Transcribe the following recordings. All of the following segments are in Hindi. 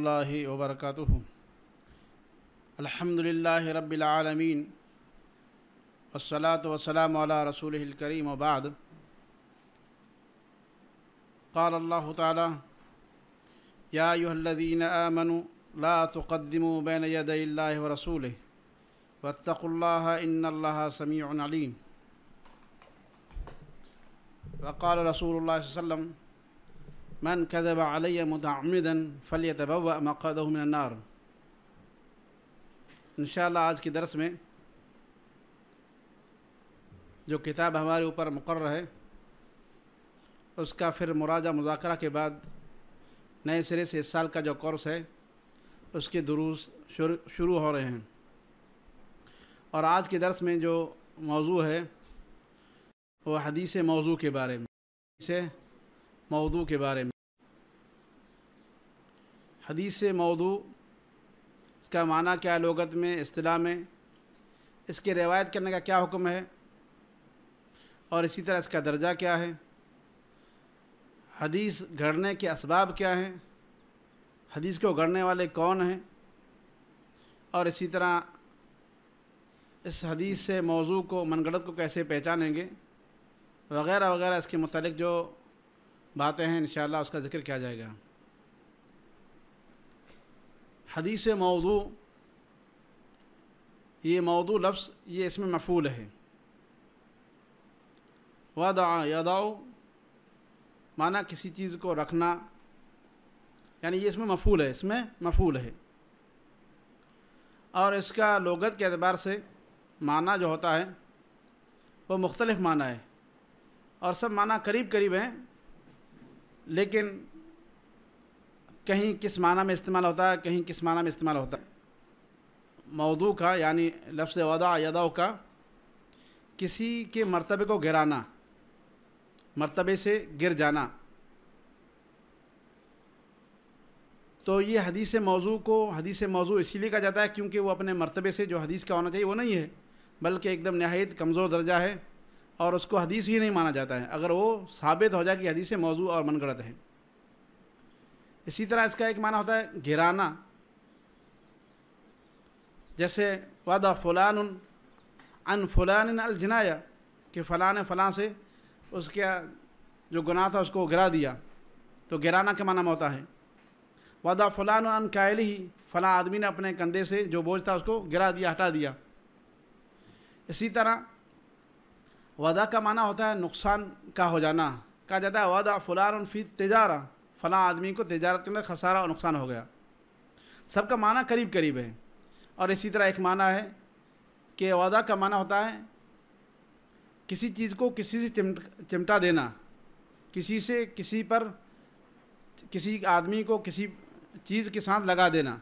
الله وبركاته الحمد لله رب العالمين والصلاة والسلام على رسوله الكريم وبعد قال الله تعالى يا أيها الذين آمنوا لا تقدموا بين يدي الله ورسوله واتقوا الله إن الله سميع عليم وقال رسول الله صلى الله عليه وسلم मन कदब आलिय मुतमदन फल तबव मकदनार इन आज की दरस में जो किताब हमारे ऊपर मुकर है उसका फिर मुराजा मुजाकरा के बाद नए सिरे से इस साल का जो कोर्स है उसके दुरूस शुरू हो रहे हैं और आज के दर्स में जो मौजू है वो हदीस मौजू के बारे में हदीस मौजू के बारे में हदीस मौदू इसका माना क्या है लोगत में अतलाह में इसके रिवायत करने का क्या हुक्म है और इसी तरह इसका दर्जा क्या है हदीस गढ़ने के इसबाब क्या हैं हदीस को गढ़ने वाले कौन हैं और इसी तरह इस हदीस से मौजू को मनगढ़त को कैसे पहचानेंगे वगैरह वगैरह इसके मतलब जो बातें हैं इन उसका ज़िक्र किया जाएगा हदीस मौदू ये मौदू लफ्ज़ ये इसमें मफूल है वादा यदाओ माना किसी चीज़ को रखना यानी ये इसमें मफूल है इसमें मफूल है और इसका लोगत के अतबार से माना जो होता है वो मुख्तलिफ माना है और सब माना करीब करीब हैं लेकिन कहीं किस माना में इस्तेमाल होता है कहीं किस माना में इस्तेमाल होता है मौदू का यानी लफ्स वदा यदा का किसी के मरतबे को गिराना मरतबे से गिर जाना तो ये हदीस मौजू को हदीस मौजू इसीलिए कहा जाता है क्योंकि वो अपने मरतबे से जो हदीस का होना चाहिए वो नहीं है बल्कि एकदम नहायत कमज़ोर दर्जा है और उसको हदीस ही नहीं माना जाता है अगर वो साबित हो जाए कि हदीस मौजू और मनगढ़त है इसी तरह इसका एक माना होता है गिराना जैसे वादा फलान अन फलान अलजनाया कि फ़लाँ ने फ़लाँ से उसका जो गुनाह था उसको गिरा दिया तो गिराना के माना में होता है वादा फलान अन कायल ही फ़लाँ आदमी ने अपने कंधे से जो बोझ था उसको गिरा दिया हटा दिया इसी तरह वादा का माना होता है नुकसान का हो जाना कहा जाता है वादा फलान फी तजारा फ़ला आदमी को तजारत के अंदर खसारा और नुकसान हो गया सबका माना करीब करीब है और इसी तरह एक माना है कि वादा का माना होता है किसी चीज़ को किसी से चिमट चिमटा देना किसी से किसी पर किसी आदमी को किसी चीज़ के साथ लगा देना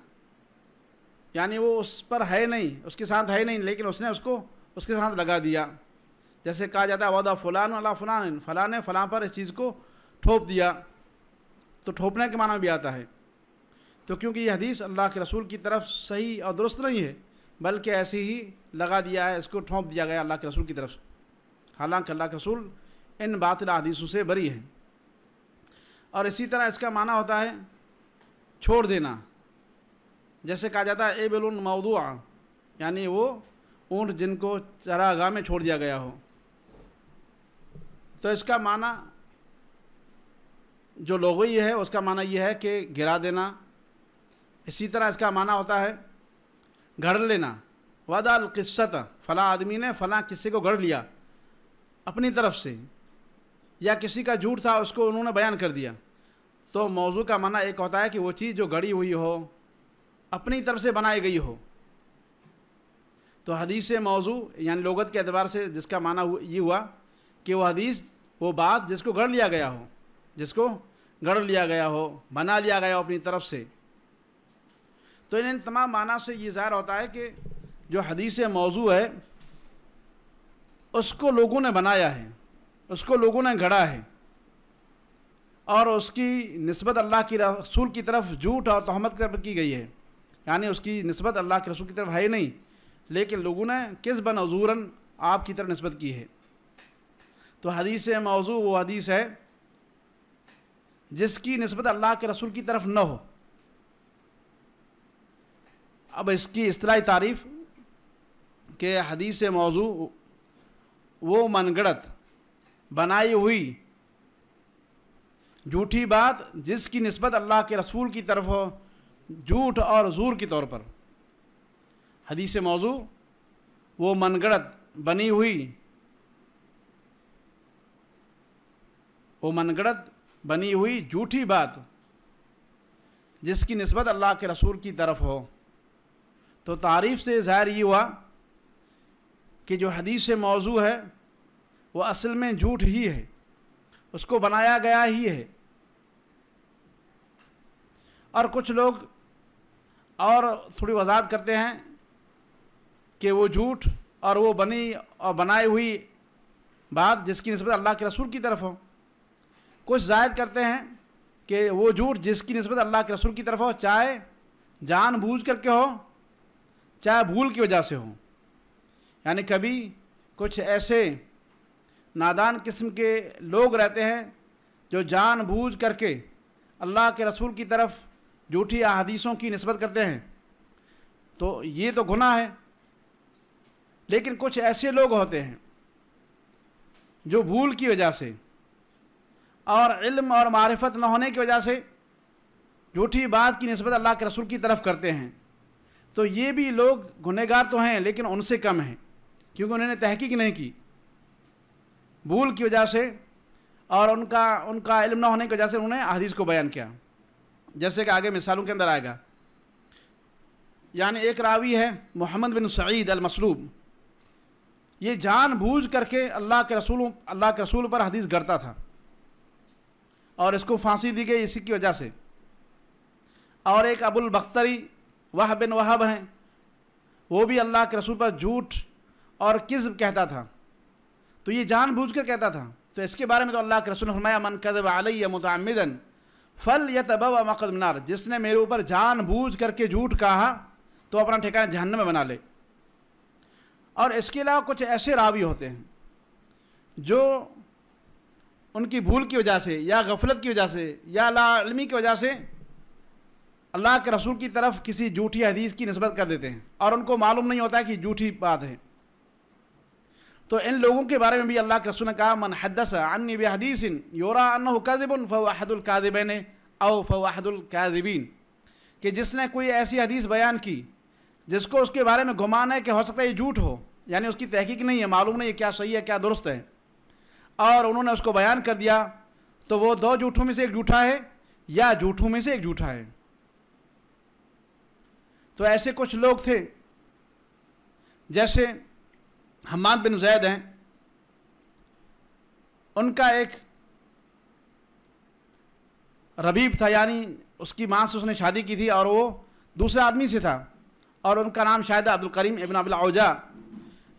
यानी वो उस पर है नहीं उसके साथ है नहीं लेकिन उसने उसको उसके साथ लगा दिया जैसे कहा जाता है वादा फ़लान वाला फ़लान फ़लाँ ने फ़लाँ पर इस चीज़ को ठोप दिया तो ठोपने के माना भी आता है तो क्योंकि यह हदीस अल्लाह के रसूल की तरफ सही और दुरुस्त नहीं है बल्कि ऐसे ही लगा दिया है इसको ठोंप दिया गया अल्लाह के रसूल की तरफ हालांकि अल्लाह के रसूल इन बातिल हदीसों से बरी हैं और इसी तरह इसका माना होता है छोड़ देना जैसे कहा जाता है ए बेलून मौदुआ यानी वो ऊँट जिनको चरागाह में छोड़ दिया गया हो तो इसका माना जो लोगो ही है उसका माना यह है कि गिरा देना इसी तरह इसका माना होता है गढ़ लेना वादा अलकिस्सत फ़ला आदमी ने फ़ला किस्से को गढ़ लिया अपनी तरफ से या किसी का झूठ था उसको उन्होंने बयान कर दिया तो मौजू का माना एक होता है कि वो चीज़ जो गढ़ी हुई हो अपनी तरफ से बनाई गई हो तो हदीस मौजू यानी लगत के अतबार से जिसका माना ये हुआ कि वह हदीस वो बात जिसको गढ़ लिया गया हो जिसको गढ़ लिया गया हो बना लिया गया हो अपनी तरफ से तो इन तमाम माना से ये ज़ाहिर होता है कि जो हदीस मौजू है उसको लोगों ने बनाया है उसको लोगों ने गढ़ा है और उसकी नस्बत अल्लाह की रसूल की तरफ झूठ और तहमत कर की गई है यानी उसकी नस्बत अल्लाह के रसूल की तरफ है ही नहीं लेकिन लोगों ने किस बनजूरन आपकी तरफ नस्बत की है तो हदीस मौजू वो हदीस है जिसकी नस्बत अल्लाह के रसूल की तरफ न हो अब इसकी असलाह तारीफ़ के हदीस मौजू वो मनगढ़त बनाई हुई झूठी बात जिसकी नस्बत अल्लाह के रसूल की तरफ हो झूठ और जूर के तौर पर हदीस मौजू वो मनगढ़त बनी हुई वो मनगढ़त बनी हुई झूठी बात जिसकी नस्बत अल्लाह के रसूल की तरफ हो तो तारीफ़ से ज़ाहिर ये हुआ कि जो हदीस मौजू है वो असल में झूठ ही है उसको बनाया गया ही है और कुछ लोग और थोड़ी वजाहत करते हैं कि वो झूठ और वो बनी और बनाई हुई बात जिसकी नस्बत अल्लाह के रसूल की तरफ हो कुछ जायद करते हैं कि वो झूठ जिसकी नस्बत अल्लाह के रसूल की तरफ हो चाहे जान बूझ करके हो चाहे भूल की वजह से हो यानी कभी कुछ ऐसे नादान किस्म के लोग रहते हैं जो जान बूझ करके अल्लाह के रसूल की तरफ झूठी अहादीसों की नस्बत करते हैं तो ये तो गुनाह है लेकिन कुछ ऐसे लोग होते हैं जो भूल की वजह से और इल्म और मारफत न होने की वजह से झूठी बात की नस्बत अल्लाह के रसूल की तरफ करते हैं तो ये भी लोग गुनहगार तो हैं लेकिन उनसे कम हैं क्योंकि उन्होंने तहकीक नहीं की भूल की वजह से और उनका उनका इल्म ना होने की वजह से उन्होंने हदीस को बयान किया जैसे कि आगे मिसालों के अंदर आएगा यानी एक रावी है मोहम्मद बिन सईद अल मसलूब ये जान बूझ करके अल्लाह के रसूलों अल्लाह के रसूल पर हदीस गढ़ता था और इसको फांसी दी गई इसी की वजह से और एक अबुल बख्तरी वह बिन वहब हैं वो भी अल्लाह के रसूल पर झूठ और किस्ब कहता था तो ये जानबूझकर कहता था तो इसके बारे में तो अल्लाह के रसूल हरमाया मन कदब आलिया मुतमदन फल या तब मकदमनार जिसने मेरे ऊपर जानबूझ करके झूठ कहा तो अपना ठिकाना जहन्नम में बना ले और इसके अलावा कुछ ऐसे रावी होते हैं जो उनकी भूल की वजह से या गफलत की वजह से या लामी की वजह से अल्लाह के रसूल की तरफ किसी झूठी हदीस की नस्बत कर देते हैं और उनको मालूम नहीं होता कि झूठी बात है तो इन लोगों के बारे में भी अल्लाह के रसूल ने कहा मन हदस अन्य बहदीसिन योरा अन्न कादिबन फ़वाहदुल्कादिबन अव कि जिसने कोई ऐसी हदीस बयान की जिसको उसके बारे में घुमान है कि हो सकता है ये झूठ हो यानी उसकी तहकीक नहीं है मालूम नहीं है क्या सही है क्या दुरुस्त है और उन्होंने उसको बयान कर दिया तो वो दो झूठों में से एक झूठा है या झूठों में से एक झूठा है तो ऐसे कुछ लोग थे जैसे हमाद बिन जैद हैं उनका एक रबीब था यानी उसकी माँ से उसने शादी की थी और वो दूसरे आदमी से था और उनका नाम शायद अब्दुल करीम इबन अबिला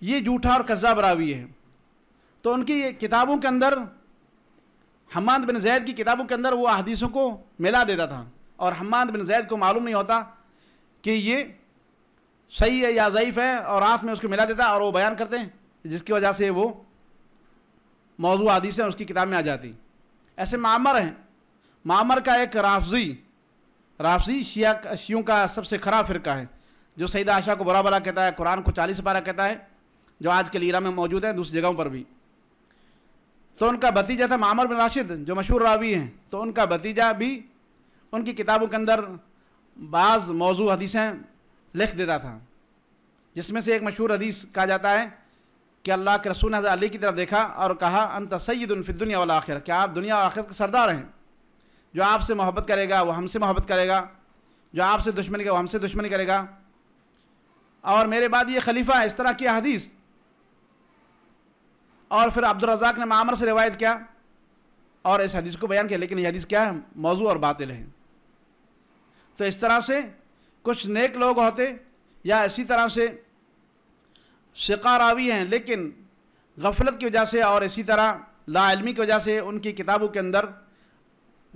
ये झूठा और कज्जा बरावी है तो उनकी किताबों के अंदर हमाद बिन जैद की किताबों के अंदर वो अहदीसों को मिला देता था और हमाद बिन जैद को मालूम नहीं होता कि ये सही है या ज़यीफ़ है और आँख में उसको मिला देता और वो बयान करते हैं जिसकी वजह से वो मौजू हदीसें उसकी किताब में आ जाती ऐसे मामर हैं मामर का एक राफजी राफजी शिया शियों का सबसे खराब फ़िरका है जो सईद आशा को बुरा भला कहता है कुरान को चालीस बारा कहता है जो आज के लीरा में मौजूद है दूसरी जगहों पर भी तो उनका भतीजा था मामर बिन राशिद जो मशहूर रावी हैं तो उनका भतीजा भी उनकी किताबों के अंदर बाज़ मौजू हदीसें लिख देता था जिसमें से एक मशहूर हदीस कहा जाता है कि अल्लाह के रसूल हज़र अली की तरफ देखा और कहा अंत दुनिया वाला आखिर क्या आप दुनिया और आखिर के सरदार हैं जो आपसे मोहब्बत करेगा वो हमसे मोहब्बत करेगा जो आपसे दुश्मनी करेगा वो हमसे दुश्मनी करेगा और मेरे बाद ये खलीफा है इस तरह की हदीस और फिर अब्दुलरजाक ने मामर से रिवायत किया और इस हदीस को बयान किया लेकिन यह हदीस क्या है मौजू और बातिल है तो इस तरह से कुछ नेक लोग होते या इसी तरह से शिकारावी हैं लेकिन गफलत की वजह से और इसी तरह लाआलमी की वजह से उनकी किताबों के अंदर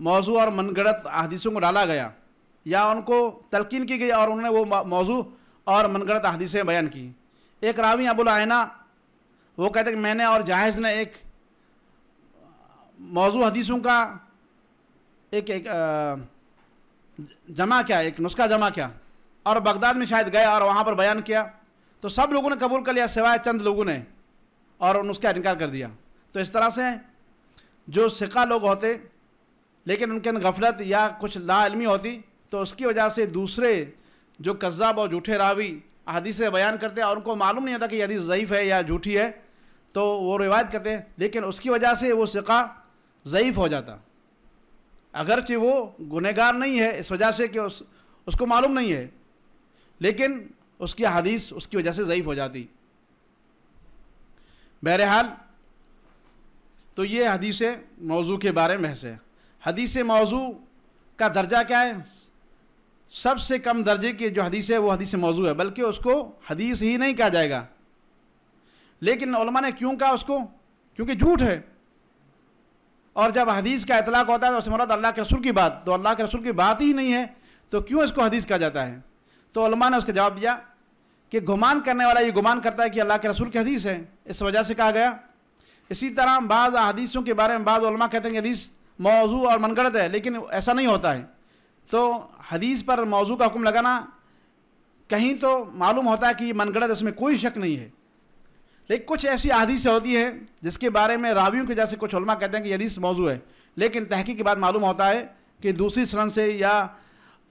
मौजू और मनगढ़त अहदीसों को डाला गया या उनको तलकिन की गई और उन्होंने वो मौजू और मनगढ़त अहदीसें बयान की एक रावी अबुल आयना वो कहते कि मैंने और जाहिज ने एक मौजू हदीसों का एक एक जमा किया एक नुस्खा जमा किया और बगदाद में शायद गया और वहाँ पर बयान किया तो सब लोगों ने कबूल कर लिया सिवाय चंद लोगों ने और उसका इनकार कर दिया तो इस तरह से जो सिका लोग होते लेकिन उनके अंदर गफलत या कुछ लाआलमी होती तो उसकी वजह से दूसरे जो कज्जाब और झूठे रावी हदीसें बयान करते हैं और उनको मालूम नहीं होता कि यदि ज़यीफ़ है या झूठी है तो वो रिवायत करते हैं लेकिन उसकी वजह से वो सिका ज़यीफ़ हो जाता अगरचे वो गुनहगार नहीं है इस वजह से कि उस उसको मालूम नहीं है लेकिन उसकी हदीस उसकी वजह से ज़यीफ़ हो जाती बहरहाल तो ये हदीस मौजू के बारे में है हदीस मौजू का दर्जा क्या है सबसे कम दर्जे की जो हदीस है वो हदीस मौजू है बल्कि उसको हदीस ही नहीं कहा जाएगा लेकिन ने क्यों कहा उसको क्योंकि झूठ है और जब हदीस का इतलाक होता है तो उसमें मुराद अल्लाह के रसूल की बात तो अल्लाह के रसूल की बात ही नहीं है तो क्यों इसको हदीस कहा जाता है तो ने उसका जवाब दिया कि गुमान करने वाला ये गुमान करता है कि अल्लाह के रसूल की हदीस है इस वजह से कहा गया इसी तरह बाज़ हदीसों के बारे में बाज़ा कहते हैं कि हदीस मौजू और मनगढ़ है लेकिन ऐसा नहीं होता है तो हदीस पर मौजू का हुक्म लगाना कहीं तो मालूम होता है कि मनगढ़ उसमें कोई शक नहीं है लेकिन कुछ ऐसी अहदीस होती हैं जिसके बारे में रावियों के जैसे कुछ उलमा कहते हैं कि यदीस मौजू है लेकिन तहकीक के बाद मालूम होता है कि दूसरी शरण से या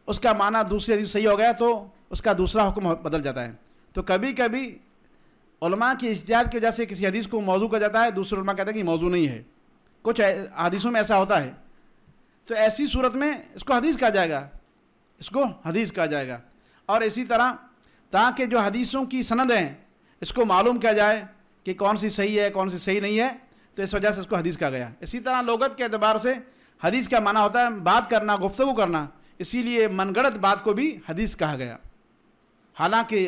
उसका माना दूसरी हदीस सही हो गया तो उसका दूसरा हुक्म बदल जाता है तो कभी कभी उलमा की इश्तियात की वजह से किसी हदीस को मौजू कहा जाता है दूसरे उलमा कहते हैं कि मौजू नहीं है कुछ हदीसों में ऐसा होता है तो ऐसी सूरत में इसको हदीस कहा जाएगा इसको हदीस कहा जाएगा और इसी तरह ताकि जो हदीसों की सनद हैं इसको मालूम किया जाए कि कौन सी सही है कौन सी सही नहीं है तो इस वजह से इसको हदीस कहा गया इसी तरह लोगत के अतबार से हदीस का माना होता है बात करना गुफ्तु करना इसीलिए मनगढ़ बात को भी हदीस कहा गया हालांकि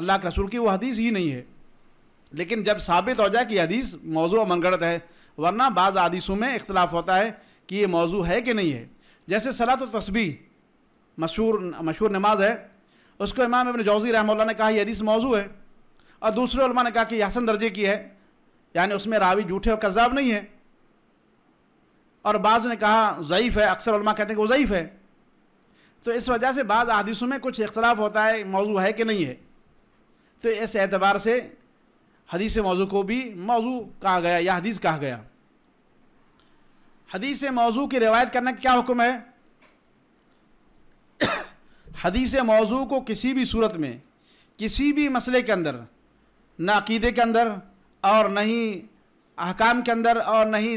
अल्लाह के रसूल की वो हदीस ही नहीं है लेकिन जब साबित हो जाए कि हदीस मौजू मनगढ़ है वरना बाज़ हदीसों में इख्तलाफ होता है कि ये मौजू है कि नहीं है जैसे सलात तो तस्बी मशहूर मशहूर नमाज है उसको इमाम अपने जौज़ी रहमल्ला ने कहा यह हदीस मौजू है और दूसरे उलमा ने कहा कि हसन दर्जे की है यानी उसमें रावी झूठे और कज़ाब नहीं है और बाज़ ने कहा ज़यीफ़ है अक्सर उलमा कहते हैं कि वो ज़यीफ़ है तो इस वजह से बाद अहदीसों में कुछ इख्तलाफ होता है मौजू है कि नहीं है तो इस एतबार से हदीस मौजू को भी मौजू कहा गया या हदीस कहा गया हदीस मौजू की रिवायत करने का क्या हुक्म है हदीस मौजू को किसी भी सूरत में किसी भी मसले के अंदर ना अकीदे के अंदर और न ही अहकाम के अंदर और न ही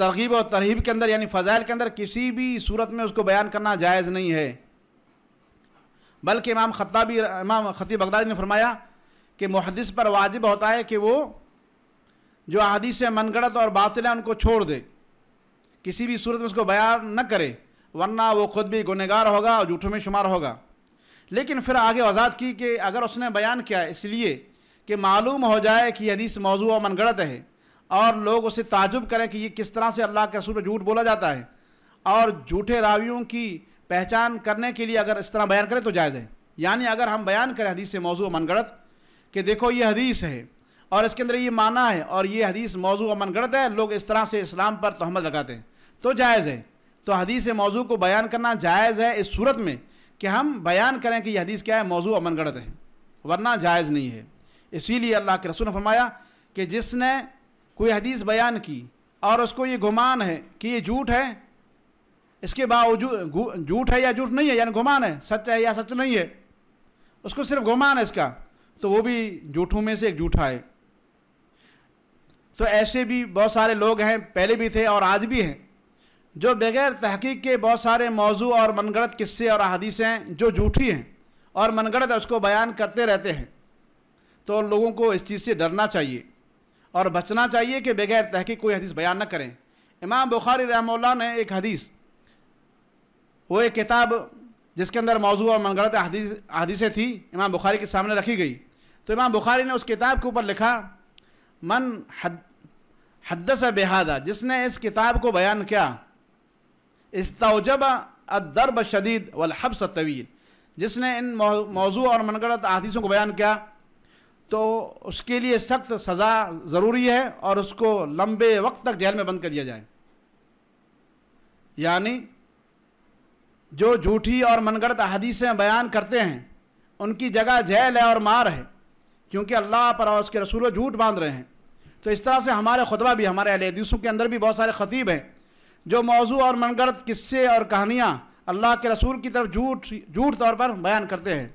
तरगीब और तरहीब के अंदर यानी फ़ज़ाइल के अंदर किसी भी सूरत में उसको बयान करना जायज़ नहीं है बल्कि इमाम खत्ताबी इमाम ख़तीब बगदादी ने फरमाया कि मुहदस पर वाजिब होता है कि वो जो अहदीस मनगढ़त और बातिल है उनको छोड़ दे किसी भी सूरत में उसको बयान न करे वरना वो ख़ुद भी गुनहगार होगा और जूठों में शुमार होगा लेकिन फिर आगे वजात की कि अगर उसने बयान किया इसलिए कि मालूम हो जाए कि हदीस मौजू और मनगढ़त है और लोग उसे ताजुब करें कि ये किस तरह से अल्लाह के रसूल पर झूठ बोला जाता है और झूठे रावियों की पहचान करने के लिए अगर इस तरह बयान करें तो जायज़ है यानी अगर हम बयान करें हदीस से मौजू मनगढ़त कि देखो ये हदीस है और इसके अंदर ये माना है और ये हदीस मौजू मनगढ़त है लोग इस तरह से इस्लाम पर तहमत लगाते हैं तो जायज़ है तो हदीस मौजू को बयान करना जायज़ है इस सूरत में कि हम बयान करें कि यह हदीस क्या है मौजू मनगढ़त है वरना जायज़ नहीं है इसीलिए अल्लाह के रसूल ने फरमाया कि जिसने कोई हदीस बयान की और उसको ये गुमान है कि ये झूठ है इसके बावजूद झूठ है या झूठ नहीं है यानी गुमान है सच है या सच नहीं है उसको सिर्फ गुमान है इसका तो वो भी झूठों में से एक झूठा है तो ऐसे भी बहुत सारे लोग हैं पहले भी थे और आज भी हैं जो बगैर तहकीक के बहुत सारे मौजू और मनगढ़ किस्से और अहदीसें जो झूठी हैं और मनगढ़ उसको बयान करते रहते हैं तो लोगों को इस चीज़ से डरना चाहिए और बचना चाहिए कि बगैर तहकीक कोई हदीस बयान न करें इमाम बुखारी रहमल्ला ने एक हदीस वो एक किताब जिसके अंदर मौजू और मनगढ़ हदीस हदीसें थी इमाम बुखारी के सामने रखी गई तो इमाम बुखारी ने उस किताब के ऊपर लिखा मन हद हदस बेहादा जिसने इस किताब को बयान किया इस इस्तौजब अदरब शदीद वलहब्स तवील जिसने इन मौजू और मनगढ़ हदीसों को बयान किया तो उसके लिए सख्त सज़ा ज़रूरी है और उसको लंबे वक्त तक जेल में बंद कर दिया जाए यानी जो झूठी और मनगढ़ अहदीसें बयान करते हैं उनकी जगह जेल है और मार है क्योंकि अल्लाह पर और उसके रसूल झूठ बांध रहे हैं तो इस तरह से हमारे खुतबा भी हमारे हदीसों के अंदर भी बहुत सारे खतीब हैं जो मौजू और मनगढ़ किस्से और कहानियाँ अल्लाह के रसूल की तरफ झूठ झूठ तौर पर बयान करते हैं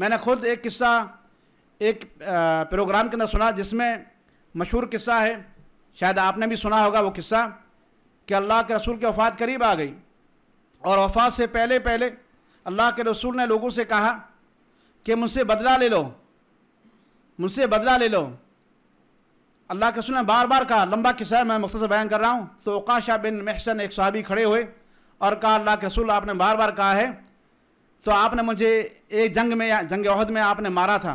मैंने खुद एक किस्सा एक प्रोग्राम के अंदर सुना जिसमें मशहूर किस्सा है शायद आपने भी सुना होगा वो किस्सा कि अल्लाह के रसूल की वफ़ात करीब आ गई और वफ़ात से पहले पहले अल्लाह के रसूल ने लोगों से कहा कि मुझसे बदला ले लो मुझसे बदला ले लो अल्लाह के रसूल ने बार बार कहा लंबा किस्सा है मैं मुख्तर बयान कर रहा हूँ तो उकाशा बिन महसन एक सहाबी खड़े हुए और कहा अल्लाह के रसूल आपने बार बार कहा है तो आपने मुझे एक जंग में जंग अहद में आपने मारा था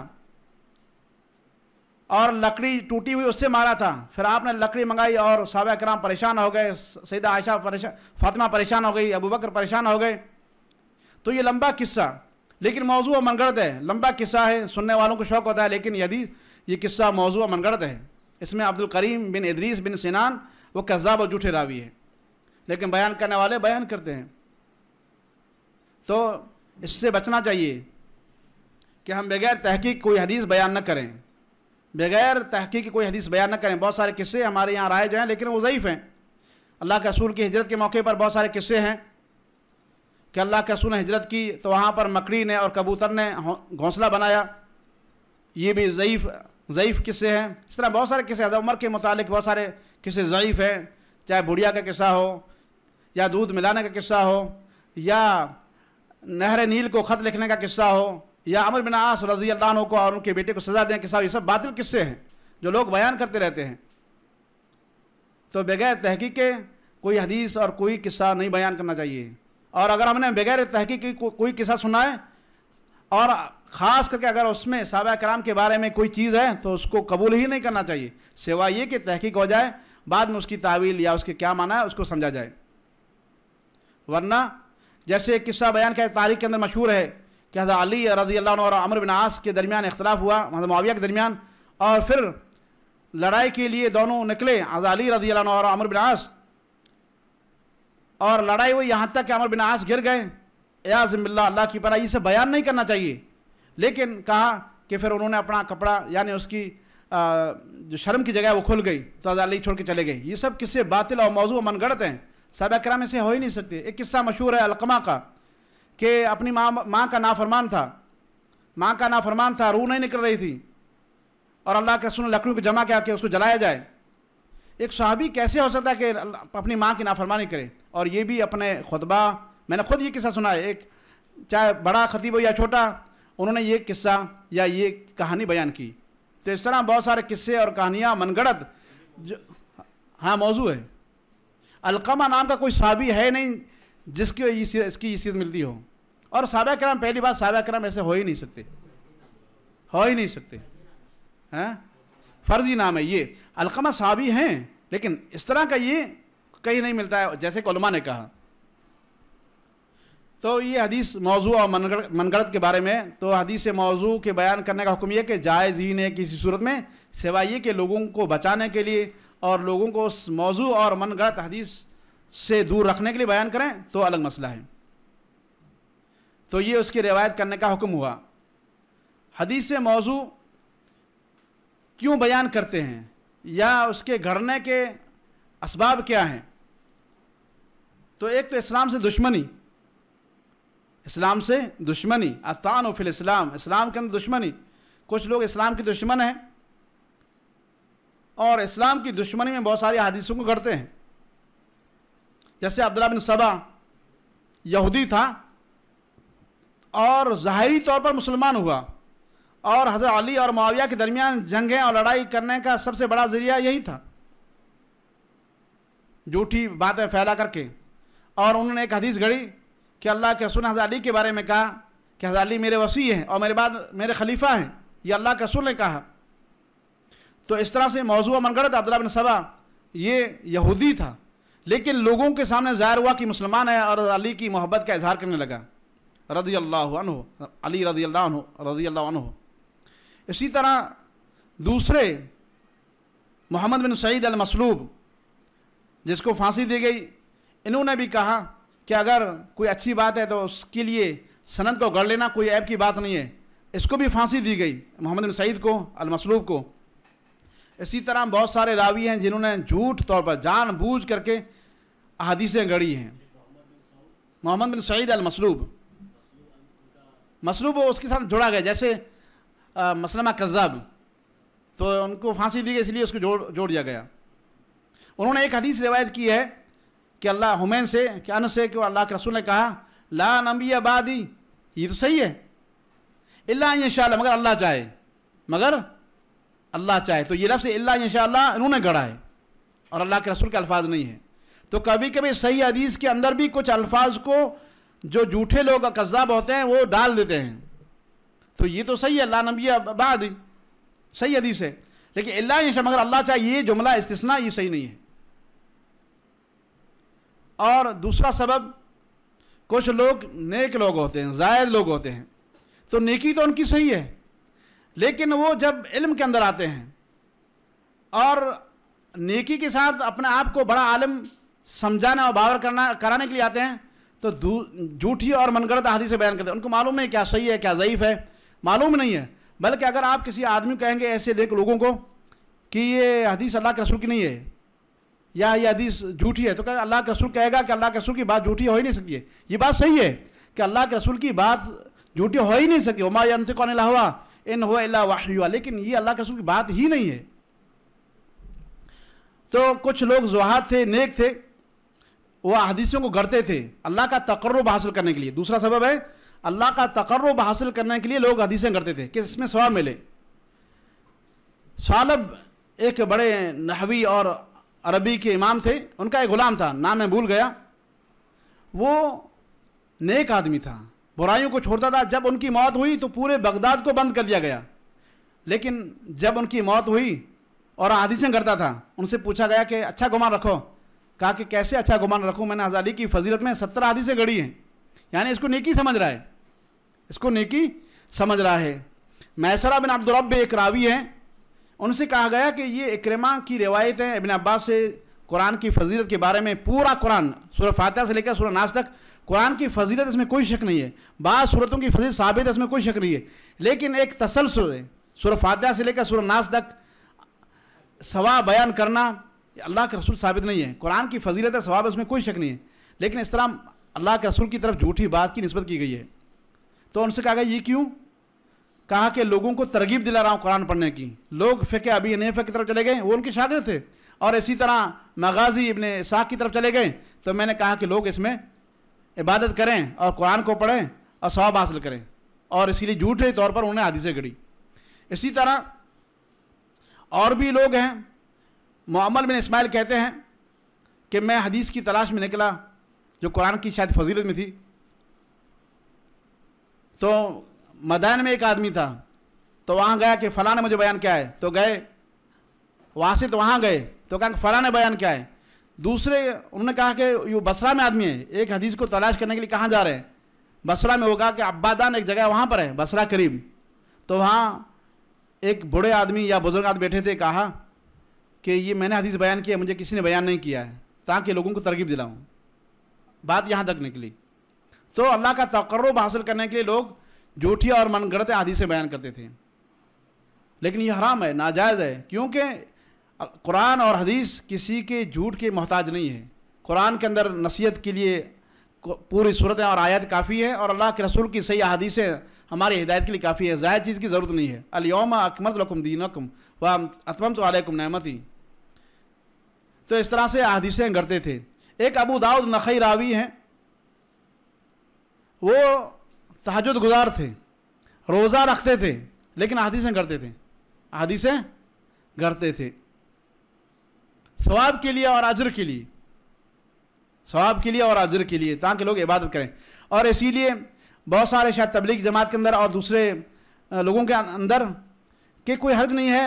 और लकड़ी टूटी हुई उससे मारा था फिर आपने लकड़ी मंगाई और साहब कराम परेशान हो गए सैदा आयशा परेशान फातिमा परेशान हो गई अबू बकर परेशान हो गए तो ये लंबा किस्सा लेकिन मौजू मनगढ़ है लंबा किस्सा है सुनने वालों को शौक़ होता है लेकिन यदि ये किस्सा मौजू मनगढ़ है इसमें अब्दुल करीम बिन इदरीस बिन सिनान वो कज़ाब और जूठे रावी है लेकिन बयान करने वाले बयान करते हैं तो इससे बचना चाहिए कि हम बगैर तहकीक कोई हदीस बयान न करें बगैर तहकी की कोई हदीस बयान न करें बहुत सारे किस्से हमारे यहाँ राय जाएँ लेकिन वो ज़यीफ़ हैं अल्लाह के रसूल की हिजरत के मौके पर बहुत सारे किस्से हैं कि अल्लाह के रसूल ने हिजरत की तो वहाँ पर मकड़ी ने और कबूतर ने घोंसला बनाया ये भी ज़यीफ़ ज़यीफ़ किस्से हैं इस तरह बहुत सारे किस्से हज़र उमर के मुतालिक बहुत सारे किस्से ज़यीफ़ हैं चाहे बुढ़िया का किस्सा हो या दूध मिलाने का किस्सा हो या नहर नील को ख़त लिखने का किस्सा हो या अमर बिन आस रजी अल्लाह को और उनके बेटे को सज़ा दें कि साहब ये सब बातिल किस्से हैं जो लोग बयान करते रहते हैं तो बगैर तहकीक के कोई हदीस और कोई किस्सा नहीं बयान करना चाहिए और अगर हमने बगैर तहकीक की को, कोई किस्सा सुना है और ख़ास करके अगर उसमें सहाबा कराम के बारे में कोई चीज़ है तो उसको कबूल ही नहीं करना चाहिए सिवा ये कि तहकीक हो जाए बाद में उसकी तावील या उसके क्या माना है उसको समझा जाए वरना जैसे एक किस्सा बयान किया तारीख के अंदर मशहूर है कि हज़ा अली रजी अल्लाह और अमर बिन आस के दरमियान इख्तलाफ हुआ हज़ा माविया के दरमियान और फिर लड़ाई के लिए दोनों निकले हज़ा अली रजी अल्लाह और अमर बिन आस और लड़ाई हुई यहाँ तक कि अमर बिन आस गिर गए याजमिल्ला अल्लाह की पराई इसे बयान नहीं करना चाहिए लेकिन कहा कि फिर उन्होंने अपना कपड़ा यानी उसकी आ, जो शर्म की जगह वो खुल गई तो अली छोड़ के चले गए ये सब किस्से बातिल और मौजू मनगढ़ हैं सब अकरा इसे हो ही नहीं सकते एक किस्सा मशहूर है अलकमा का कि अपनी माँ माँ का नाफरमान था माँ का नाफरमान था रूह नहीं निकल रही थी और अल्लाह के रसूल ने लकड़ियों को जमा किया कि उसको जलाया जाए एक सहाबी कैसे हो सकता है कि अपनी माँ की नाफरमानी करे और ये भी अपने खुतबा मैंने खुद ये किस्सा सुना है एक चाहे बड़ा खतीब हो या छोटा उन्होंने ये किस्सा या ये कहानी बयान की तो इस तरह बहुत सारे किस्से और कहानियाँ मनगढ़त हाँ मौजू है अलकमा नाम का कोई सहाबी है नहीं जिसकी इसकी ये मिलती हो और साहब कराम पहली बात साहब कराम ऐसे हो ही नहीं सकते हो ही नहीं सकते हैं फर्जी नाम है ये अलकमा साबी हैं लेकिन इस तरह का ये कहीं नहीं मिलता है जैसे कोलमा ने कहा तो ये हदीस मौजू और मनगढ़ के बारे में तो हदीस मौजू के बयान करने का हुक्म यह कि जायज़ ही ने किसी सूरत में सिवाय ये कि लोगों को बचाने के लिए और लोगों को उस मौजू और मनगढ़ हदीस से दूर रखने के लिए बयान करें तो अलग मसला है तो ये उसकी रिवायत करने का हुक्म हुआ हदीस मौजू क्यों बयान करते हैं या उसके घड़ने के इसबाब क्या हैं तो एक तो इस्लाम से दुश्मनी इस्लाम से दुश्मनी अतान फिल इस्लाम इस्लाम के अंदर दुश्मनी कुछ लोग इस्लाम के दुश्मन हैं और इस्लाम की दुश्मनी में बहुत सारी हदीसों को घड़ते हैं जैसे अब्दुल्ला बिन सबा यहूदी था और ज़ाहरी तौर पर मुसलमान हुआ और हज़रत अली और माविया के दरमियान जंगें और लड़ाई करने का सबसे बड़ा ज़रिया यही था झूठी बातें फैला करके और उन्होंने एक हदीस गढ़ी कि अल्लाह के रसूल हज़रत अली के बारे में कहा कि हज़रत अली मेरे वसी हैं और मेरे बाद मेरे खलीफा हैं ये अल्लाह के रसूल ने कहा तो इस तरह से मौजूद मनगढ़ अब्दुल्ला बिन सबा ये यहूदी था लेकिन लोगों के सामने ज़ाहिर हुआ कि मुसलमान है और अली की मोहब्बत का इजहार करने लगा रदी अल्लाह अली रदी अल्लाह अनहो रदी अल्लाह इसी तरह दूसरे मोहम्मद बिन सईद अल मसलूब जिसको फांसी दी गई इन्होंने भी कहा कि अगर कोई अच्छी बात है तो उसके लिए सनद को गढ़ लेना कोई ऐब की बात नहीं है इसको भी फांसी दी गई मोहम्मद बिन सईद को अल मसलूब को इसी तरह बहुत सारे रावी हैं जिन्होंने झूठ तौर पर जानबूझ करके अदीसें गढ़ी हैं मोहम्मद बिन सईद अल मसलूब मसलूब उसके साथ जोड़ा गया जैसे मसलमा कज़ब तो उनको फांसी दी गई इसलिए उसको जोड़ जोड़ दिया गया उन्होंने एक हदीस रिवायत की है कि अल्लाह हुमैन से कि अन से कि अल्लाह के रसूल ने कहा ला नबी आबादी ये तो सही है अल्ला मगर अल्लाह चाहे मगर अल्लाह चाहे तो ये लफ्ज़ अल्ला इनशा इन्होंने गढ़ा है और अल्लाह के रसूल के अल्फाज नहीं है तो कभी कभी सही हदीस के अंदर भी कुछ अल्फाज को जो झूठे लोग कजाब होते हैं वो डाल देते हैं तो ये तो सही है ला नबी बाद सही हदीस है लेकिन अल्लाह ये मगर अल्लाह चाहे ये जुमला इस्तना ये सही नहीं है और दूसरा सबब कुछ लोग नेक लोग होते हैं जायद लोग होते हैं तो नेकी तो उनकी सही है लेकिन वो जब इल्म के अंदर आते हैं और नेकी के साथ अपने आप को बड़ा आलम समझाना और बावर करना कराने के लिए आते हैं तो झूठी और मनगढ़ हादी से बयान करते हैं उनको मालूम है क्या सही है क्या ज़यीफ़ है मालूम नहीं है बल्कि अगर आप किसी आदमी कहेंगे ऐसे देख लोगों को कि ये हदीस अल्लाह के रसूल की नहीं है या ये हदीस झूठी है तो क्या अल्लाह के रसूल कहेगा कि अल्लाह के रसूल की बात झूठी हो ही नहीं सकती है ये बात सही है कि अल्लाह के रसूल की बात झूठी हो ही नहीं सकी हमा से कौन हुआ इन हो वाह लेकिन ये अल्लाह के रसूल की बात ही नहीं है तो कुछ लोग जुहात थे नेक थे वो अहदीसियों को गढ़ते थे अल्लाह का तकर्रब हासिल करने के लिए दूसरा सबब है अल्लाह का तकर्रब हासिल करने के लिए लोग हदीसें गढ़ते थे कि इसमें सवाब मिले सालब एक बड़े नहवी और अरबी के इमाम थे उनका एक ग़ुलाम था नाम मैं भूल गया वो नेक आदमी था बुराइयों को छोड़ता था जब उनकी मौत हुई तो पूरे बगदाद को बंद कर दिया गया लेकिन जब उनकी मौत हुई और हदीसें करता था उनसे पूछा गया कि अच्छा गुमान रखो कहा कि कैसे अच्छा गुमान रखूँ मैंने आज़ादी की फजीलत में सत्तर आदि से गड़ी है यानी इसको नेकी समझ रहा है इसको नेकी समझ रहा है मैसरा बिन अब्दुलरब एक रावी हैं उनसे कहा गया कि ये इक्रमा की रिवायत है इबिन अब्बास से कुरान की फजीलत के बारे में पूरा कुरान सूर्य फातह से लेकर सूर्य नाश तक कुरान की फजीलत इसमें कोई शक नहीं है बाद सूरतों की फजीलत साबित इसमें कोई शक नहीं है लेकिन एक तसलसल है सूर्य फातह से लेकर सूर्य नाश तक सवा बयान करना अल्लाह के रसूल साबित नहीं है कुरान की फजीलत है सवाब उसमें कोई शक नहीं है लेकिन इस तरह अल्लाह के रसूल की तरफ झूठी बात की नस्बत की गई है तो उनसे कहा गया ये क्यों कहा कि लोगों को तरगीब दिला रहा हूँ कुरान पढ़ने की लोग फ़िके अभी नफ़े की तरफ चले गए वो उनके शागिर थे और इसी तरह मगाजी इबन साख की तरफ चले गए तो मैंने कहा कि लोग इसमें इबादत करें और कुरान को पढ़ें और सवाब हासिल करें और इसीलिए झूठे तौर पर उन्होंने हदीसें गढ़ी इसी तरह और भी लोग हैं मोहम्मद बिन इसमाइल कहते हैं कि मैं हदीस की तलाश में निकला जो कुरान की शायद फजीलत में थी तो मदान में एक आदमी था तो वहाँ गया कि फ़लाँ ने मुझे बयान क्या है तो गए वहाँ से तो वहाँ गए तो कहा कि फ़लाँ ने बयान क्या है दूसरे उन्होंने कहा कि यू बसरा में आदमी है एक हदीस को तलाश करने के लिए कहाँ जा रहे हैं बसरा में होगा कि अब्बादान एक जगह वहाँ पर है बसरा करीब तो वहाँ एक बूढ़े आदमी या बुज़ुर्ग आदमी बैठे थे कहा कि ये मैंने हदीस बयान किया मुझे किसी ने बयान नहीं किया है ताकि लोगों को तरगीब दिलाऊँ बात यहाँ तक निकली तो अल्लाह का तकर्रब हासिल करने के लिए लोग झूठी और मनगढ़ंत हदीसें बयान करते थे लेकिन ये हराम है नाजायज़ है क्योंकि कुरान और हदीस किसी के झूठ के मोहताज नहीं है कुरान के अंदर नसीहत के लिए पूरी सूरत और आयत काफ़ी है और अल्लाह के रसूल की सही हदीसें हमारी हिदायत के लिए काफ़ी है ज़ायद चीज़ की ज़रूरत नहीं है अलियोम अकमत लकुम दीनकुम व अतमम तो आलकुम नमती तो इस तरह से हदीसें गढ़ते थे एक अबू दाऊद नखई रावी हैं वो तहजद गुजार थे रोज़ा रखते थे लेकिन अदीसें गढ़ते थे अदीसें गढ़ते थे सवाब के लिए और अजर के लिए सवाब के लिए और अजर के लिए ताकि लोग इबादत करें और इसीलिए बहुत सारे शायद तबलीग जमात के अंदर और दूसरे लोगों के अंदर कि कोई हर्ज नहीं है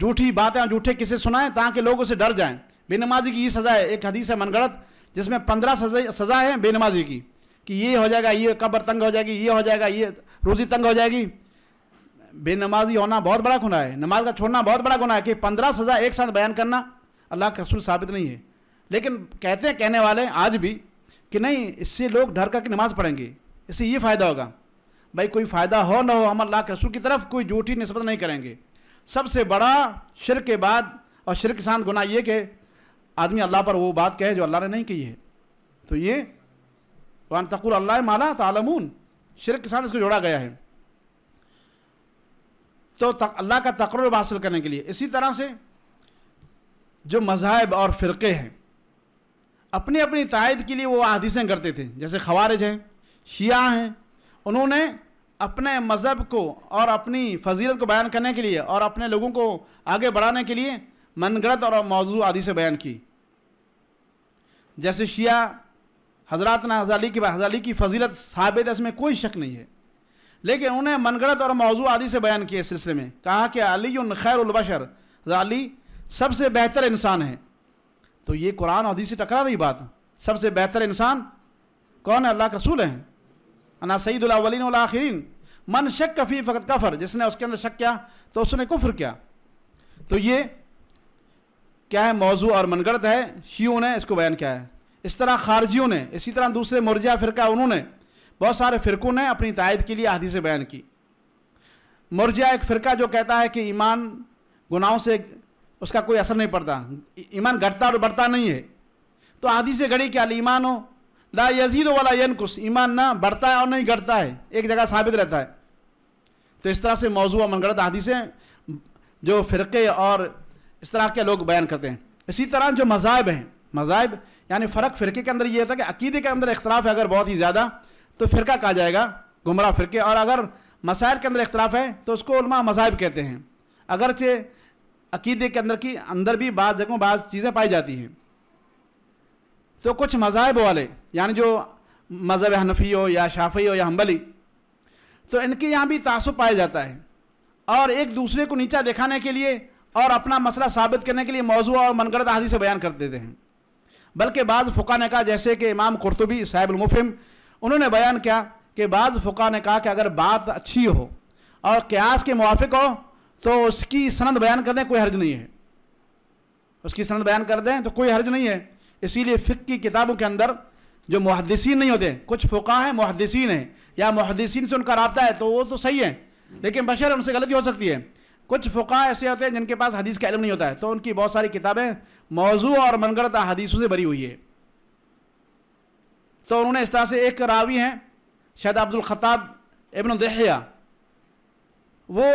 झूठी बातें और झूठे किसे सुनाएं ताकि लोग उसे डर जाएं बेनमाजी की ये सज़ा है एक हदीस है मनगढ़त जिसमें पंद्रह सजा सज़ा है बेनमाजी की कि ये हो जाएगा ये कब्र तंग हो जाएगी ये हो जाएगा ये रोज़ी तंग हो जाएगी बेनमाजी होना बहुत बड़ा गुना है नमाज का छोड़ना बहुत बड़ा गुना है कि पंद्रह सज़ा एक साथ बयान करना अल्लाह के रसूल साबित नहीं है लेकिन कहते हैं कहने वाले आज भी कि नहीं इससे लोग डर करके नमाज़ पढ़ेंगे इससे ये फ़ायदा होगा भाई कोई फ़ायदा हो ना हो हम अल्लाह के रसूल की तरफ कोई झूठी नस्बत नहीं करेंगे सबसे बड़ा शिर के बाद और शिर के साथ गुना ये कि आदमी अल्लाह पर वो बात कहे जो अल्लाह ने नहीं की है तो ये वन तकुल अल्लाह माला तालमून शिर के साथ इसको जोड़ा गया है तो अल्लाह का तकर हासिल करने के लिए इसी तरह से जो मज़ाहब और फ़िरके हैं अपनी अपनी तायद के लिए वो अदीसें करते थे जैसे खवारज हैं शिया हैं उन्होंने अपने मज़हब को और अपनी फजीलत को बयान करने के लिए और अपने लोगों को आगे बढ़ाने के लिए मनगढ़ और मौजू आदि से बयान की जैसे शिया हजरत ना हजाली की हजाली की फजीलत साबित है इसमें कोई शक नहीं है लेकिन उन्हें मनगढ़ और मौजू आदि से बयान किए इस सिलसिले में कहा कि अली खैरबशर अली सबसे बेहतर इंसान है तो ये कुरान अदी से टकरा रही बात सबसे बेहतर इंसान कौन है अल्लाह के रसूल हैं અના સયદુલ अवलિન વલ આખિરિન મન શક કી ફકત કફર જિસને ઉસકે અંદર શક કિયા તો ઉસને કુફર કિયા તો યે ક્યા હે મૌઝુ ઓર મનગત હૈ શિઓન હે ઇસકો બયાન કિયા હૈ ઇસ તરહ ખારજીઓ ને ઇસી તરહ દૂસરે મુરજા ફિરકા ઉનહોને બહોત سارے ફિરકો ને apni તાએદ કે લિયે આધી સે બયાન કી મુરજા એક ફિરકા જો કહેતા હૈ કે ઈમાન ગુનાઓ સે ઉસકા કોઈ અસર નહીં પડતા ઈમાન ઘટતા ઓર બડતા નહીં હૈ તો આધી સે ગણી કે ક્યા ઈમાન હો ला यजीद वाला कुछ ईमान ना बढ़ता है और नहीं घटता है एक जगह साबित रहता है तो इस तरह से मौजू मनगढ़ हदीसें जो फ़िरके और इस तरह के लोग बयान करते हैं इसी तरह जो मजाहब हैं मजाहब यानी फ़र्क फ़िरके के अंदर ये होता है कि अकीदे के अंदर इख्तलाफ है अगर बहुत ही ज़्यादा तो फ़िरका कहा जाएगा गुमराह फ़िरके और अगर मसायल के अंदर इख्तलाफ है तो उसको उलमा मजाहब कहते हैं अगरचे अकीदे के अंदर की अंदर भी बाज़ जगहों बाज़ चीज़ें पाई जाती हैं तो कुछ मजाहब वाले यानी जो मज़हब हनफी हो या शाफी हो या हम्बली तो इनके यहाँ भी तसब पाया जाता है और एक दूसरे को नीचा दिखाने के लिए और अपना मसला साबित करने के लिए मौजू और मनगढ़ आदि से बयान कर देते हैं बल्कि बाज़ फ़ुका ने कहा जैसे कि इमाम कुरतुबी साहिबुलमुफ़िम उन्होंने बयान किया कि बाज़ फ़ुका ने कहा कि अगर बात अच्छी हो और क्यास के मुआफ़ हो तो उसकी सनद बयान कर दें कोई हर्ज नहीं है उसकी सनद बयान कर दें तो कोई हर्ज नहीं है इसीलिए फ़िक की किताबों के अंदर जो मुहदसिन नहीं होते कुछ फ़ुका हैं मुहदसिन हैं या मुहदसिन से उनका रबता है तो वो तो सही है लेकिन बशर उनसे गलती हो सकती है कुछ फ़ुका ऐसे होते हैं जिनके पास हदीस का इलम नहीं होता है तो उनकी बहुत सारी किताबें मौजू और मनगढ़ हदीसों से भरी हुई है तो उन्होंने इस तरह से एक रावी हैं शायद अब्दुल खताब इबन दहिया वो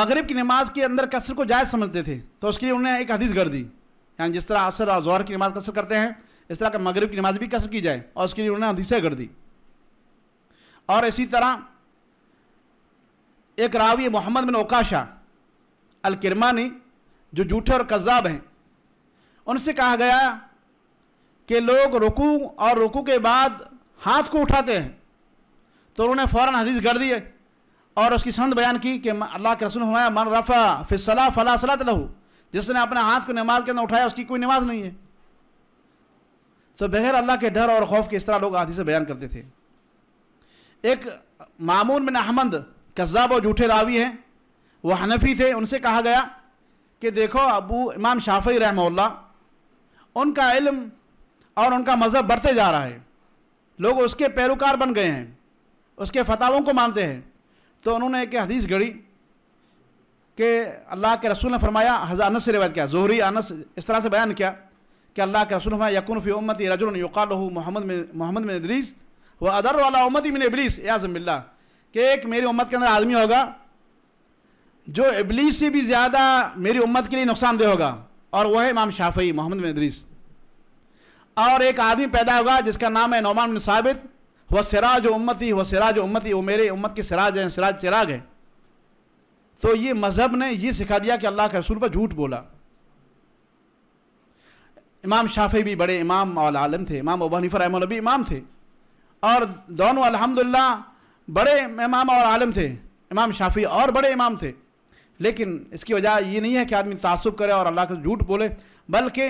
मगरब की नमाज के अंदर कसर को जायज़ समझते थे तो उसके लिए उन्होंने एक हदीस गढ़ दी यानी जिस तरह असर और ज़ोहर की नमाज कसर करते हैं इस तरह का मगरब की नमाज भी कसर की जाए और उसके लिए उन्होंने हदीसें कर दी और इसी तरह एक रावी मोहम्मद बिन ओकाशा अल जो जूठे और कज्जाब हैं उनसे कहा गया कि लोग रुकू और रुकू के बाद हाथ को उठाते हैं तो उन्होंने फ़ौर हदीस गढ़ दिए और उसकी संद बयान की कि अल्लाह के रसूल हमारा मन रफ़ा फिर सलाह फला सलात लहू जिसने अपने हाथ को नमाज के अंदर उठाया उसकी कोई नमाज नहीं है तो बगैर अल्लाह के डर और खौफ के इस तरह लोग आदि से बयान करते थे एक मामून बिन अहमद कज्जाब और जूठे रावी हैं वो हनफी थे उनसे कहा गया कि देखो अबू इमाम शाफी रहमोल्ला उनका इल्म और उनका मज़हब बढ़ते जा रहा है लोग उसके पैरोकार बन गए हैं उसके फतावों को मानते हैं तो उन्होंने एक हदीस गढ़ी कि अल्लाह के रसूल ने फरमाया हज़ानस से रिवायत किया जोहरी अनस इस तरह से बयान किया कि अल्लाह के रसूल हमारे यकुन फ़ी उम्मत रजुल युकाल मोहम्मद मोहम्मद में इदरीस व अदर वाला उम्मत मिन इबलीस याजमिल्ला कि एक मेरी उम्मत के अंदर आदमी होगा जो इबलीस से भी ज़्यादा मेरी उम्मत के लिए नुकसानदेह होगा और वह है इमाम शाफी मोहम्मद में इदरीस और एक आदमी पैदा होगा जिसका नाम है नौमान बिन साबित वह सिराज उम्मती वह सिराज ही वो मेरे उम्मत के सिराज हैं सिराज चिराग हैं तो ये मज़हब ने ये सिखा दिया कि अल्लाह के रसूल पर झूठ बोला इमाम शाफी भी बड़े इमाम और आलम थे इमाम अबनीफर अहमलबी भी इमाम थे और दोनों अलहमदिल्ला बड़े इमाम और आलम थे इमाम शाफी और बड़े इमाम थे लेकिन इसकी वजह ये नहीं है कि आदमी तसब करे और अल्लाह के झूठ बोले बल्कि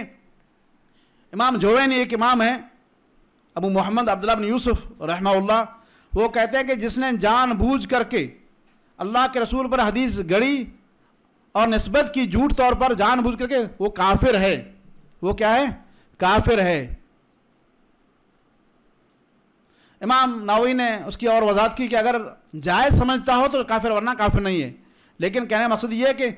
इमाम जोवैन एक इमाम है अबू मोहम्मद अब्दुल्ला यूसुफ रहमा वो कहते हैं कि जिसने जानबूझ करके अल्लाह के रसूल पर हदीस गढ़ी और नस्बत की झूठ तौर पर जानबूझ करके वो काफिर है वो क्या है काफिर है इमाम नावी ने उसकी और वजात की कि अगर जायज़ समझता हो तो काफिर वरना काफिर नहीं है लेकिन कहने का मकसद ये है कि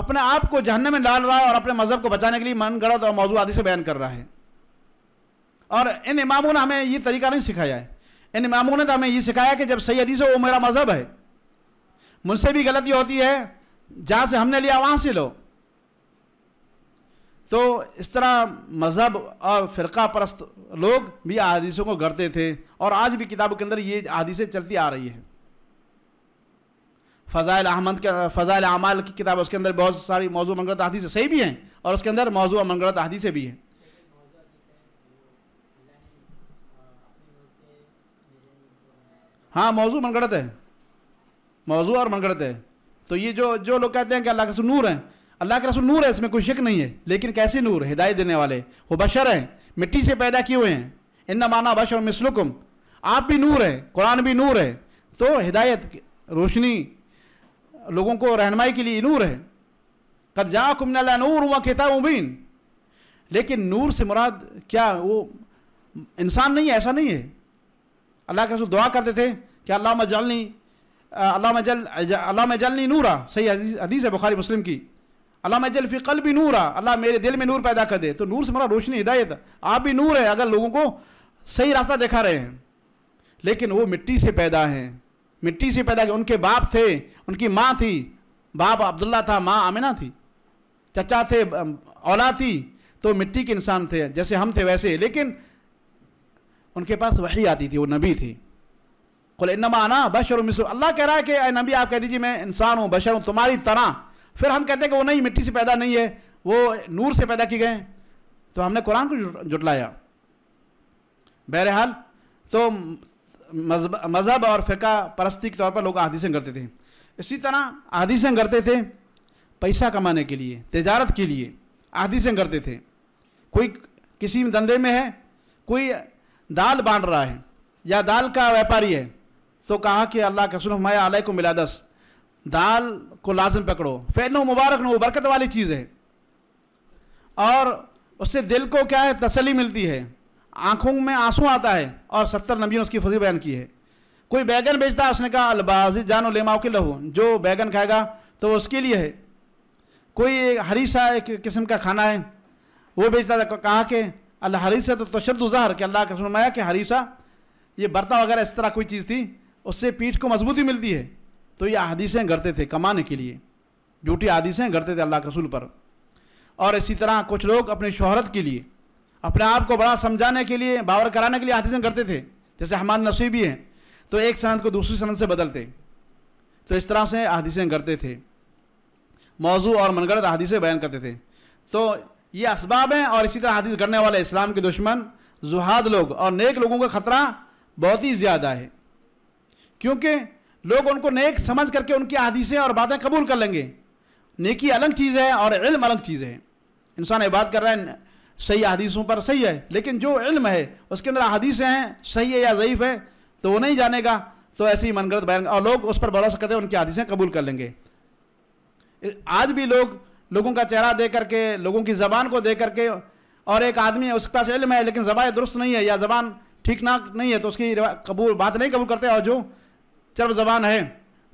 अपने आप को जहन में डाल रहा है और अपने मज़हब को बचाने के लिए मन गढ़त तो और मौजूद आदि से बयान कर रहा है और इन इमामों ने हमें ये तरीका नहीं सिखाया है इन इमामों ने तो हमें ये सिखाया कि जब सही हदीस हो वो मेरा मज़हब है मुझसे भी गलती होती है जहाँ से हमने लिया वहाँ से लो तो इस तरह मज़हब और फ़िरका परस्त लोग भी आदिशों को गढ़ते थे और आज भी किताबों के अंदर ये अदीसें चलती आ रही हैं फ़ज़ाइल अहमद के फ़ज़ाइल अमाल की किताब उसके अंदर बहुत सारी मौजू मंगरत हदीसें सही भी हैं और उसके अंदर मौजू मंगरत हदीसें भी हैं हाँ मौजू मनगढ़ है मौजू और मनगढ़ है तो ये जो जो लोग कहते हैं कि अल्लाह के नूर हैं अल्लाह के रसूल नूर है इसमें कोई शक नहीं है लेकिन कैसे नूर हिदायत देने वाले वो बशर हैं मिट्टी से पैदा किए हुए हैं इन माना बशर मिसलुकुम आप भी नूर हैं कुरान भी नूर है तो हिदायत रोशनी लोगों को रहनमाई के लिए नूर है कद जा कुमला नूर हुआ किताब मुबीन लेकिन नूर से मुराद क्या वो इंसान नहीं है ऐसा नहीं है अल्लाह के रसूल दुआ करते थे कि अल्लाह मजलनी अल्लाह मजल अल्लाह मजलनी नूरा सही हदीस है बुखारी मुस्लिम की अल्लाह मैं जल्फी कल भी नूर आ अल्लाह मेरे दिल में नूर पैदा कर दे तो नूर से मेरा रोशनी हिदायत आप भी नूर है अगर लोगों को सही रास्ता दिखा रहे हैं लेकिन वो मिट्टी से पैदा हैं मिट्टी से पैदा उनके बाप थे उनकी माँ थी बाप अब्दुल्ला था माँ आमिना थी चचा थे औला थी तो मिट्टी के इंसान थे जैसे हम थे वैसे लेकिन उनके पास वही आती थी वो नबी थी कुल इनमा आना बशर मिसर अल्लाह कह रहा है कि नबी आप कह दीजिए मैं इंसान हूँ बशर हूँ तुम्हारी तरह फिर हम कहते हैं कि वो नहीं मिट्टी से पैदा नहीं है वो नूर से पैदा किए गए तो हमने कुरान को जुटलाया बहरहाल तो मज़हब और फ़िका परस्ती के तौर पर लोग अहदीसें करते थे इसी तरह अहदीसें करते थे पैसा कमाने के लिए तजारत के लिए अहदीसें करते थे कोई किसी धंधे में है कोई दाल बांट रहा है या दाल का व्यापारी है तो कहा कि अल्लाह के रसुल आलय को मिला दस दाल को लाजम पकड़ो फ़ैन मुबारक न बरकत वाली चीज़ है और उससे दिल को क्या है तसली मिलती है आँखों में आंसू आता है और सत्तर नबी ने उसकी फजी बयान की है कोई बैगन बेचता है उसने कहा अलबाजी जानो लेमाओ के लहो जो बैगन खाएगा तो वो उसके लिए है कोई हरी सा एक किस्म का खाना है वो बेचता था कहा कि अल्लाह हरीसा तो तशद उजहर कि अल्लाह का सुनमाया कि हरीसा ये बर्ता वगैरह इस तरह कोई चीज़ थी उससे पीठ को मजबूती मिलती है तो ये हदीसें गढ़ते थे कमाने के लिए झूठी हदीसें गढ़ते थे अल्लाह के रसूल पर और इसी तरह कुछ लोग अपनी शोहरत के लिए अपने आप को बड़ा समझाने के लिए बावर कराने के लिए हदीसें गढ़ते थे जैसे हमाद नसीबी हैं तो एक सनत को दूसरी सनत से बदलते तो इस तरह से हदीसें गढ़ते थे मौजू और मनगढ़ हदीसें बयान करते थे तो ये इसबाब हैं और इसी तरह हदीस गढ़ने वाले इस्लाम के दुश्मन जुहाद लोग और नेक लोगों का ख़तरा बहुत ही ज़्यादा है क्योंकि लोग उनको नेक समझ करके उनकी हदीसें और बातें कबूल कर लेंगे नेकी अलग चीज़ है और इल्म अलग चीज़ है इंसान इबाद कर रहा है सही हदीसों पर सही है लेकिन जो इल्म है उसके अंदर हदीसें हैं सही है या ज़यीफ़ है तो वो नहीं जानेगा तो ऐसे ही मनगढ़ बयान और लोग उस पर भरोसा करते हैं उनकी हदीसें कबूल कर लेंगे आज भी लोग लोगों का चेहरा दे करके लोगों की ज़बान को दे करके और एक आदमी है उसके पास इल्म है लेकिन ज़बान दुरुस्त नहीं है या ज़बान ठीक ना नहीं है तो उसकी कबूल बात नहीं कबूल करते और जो चर्ब जबान है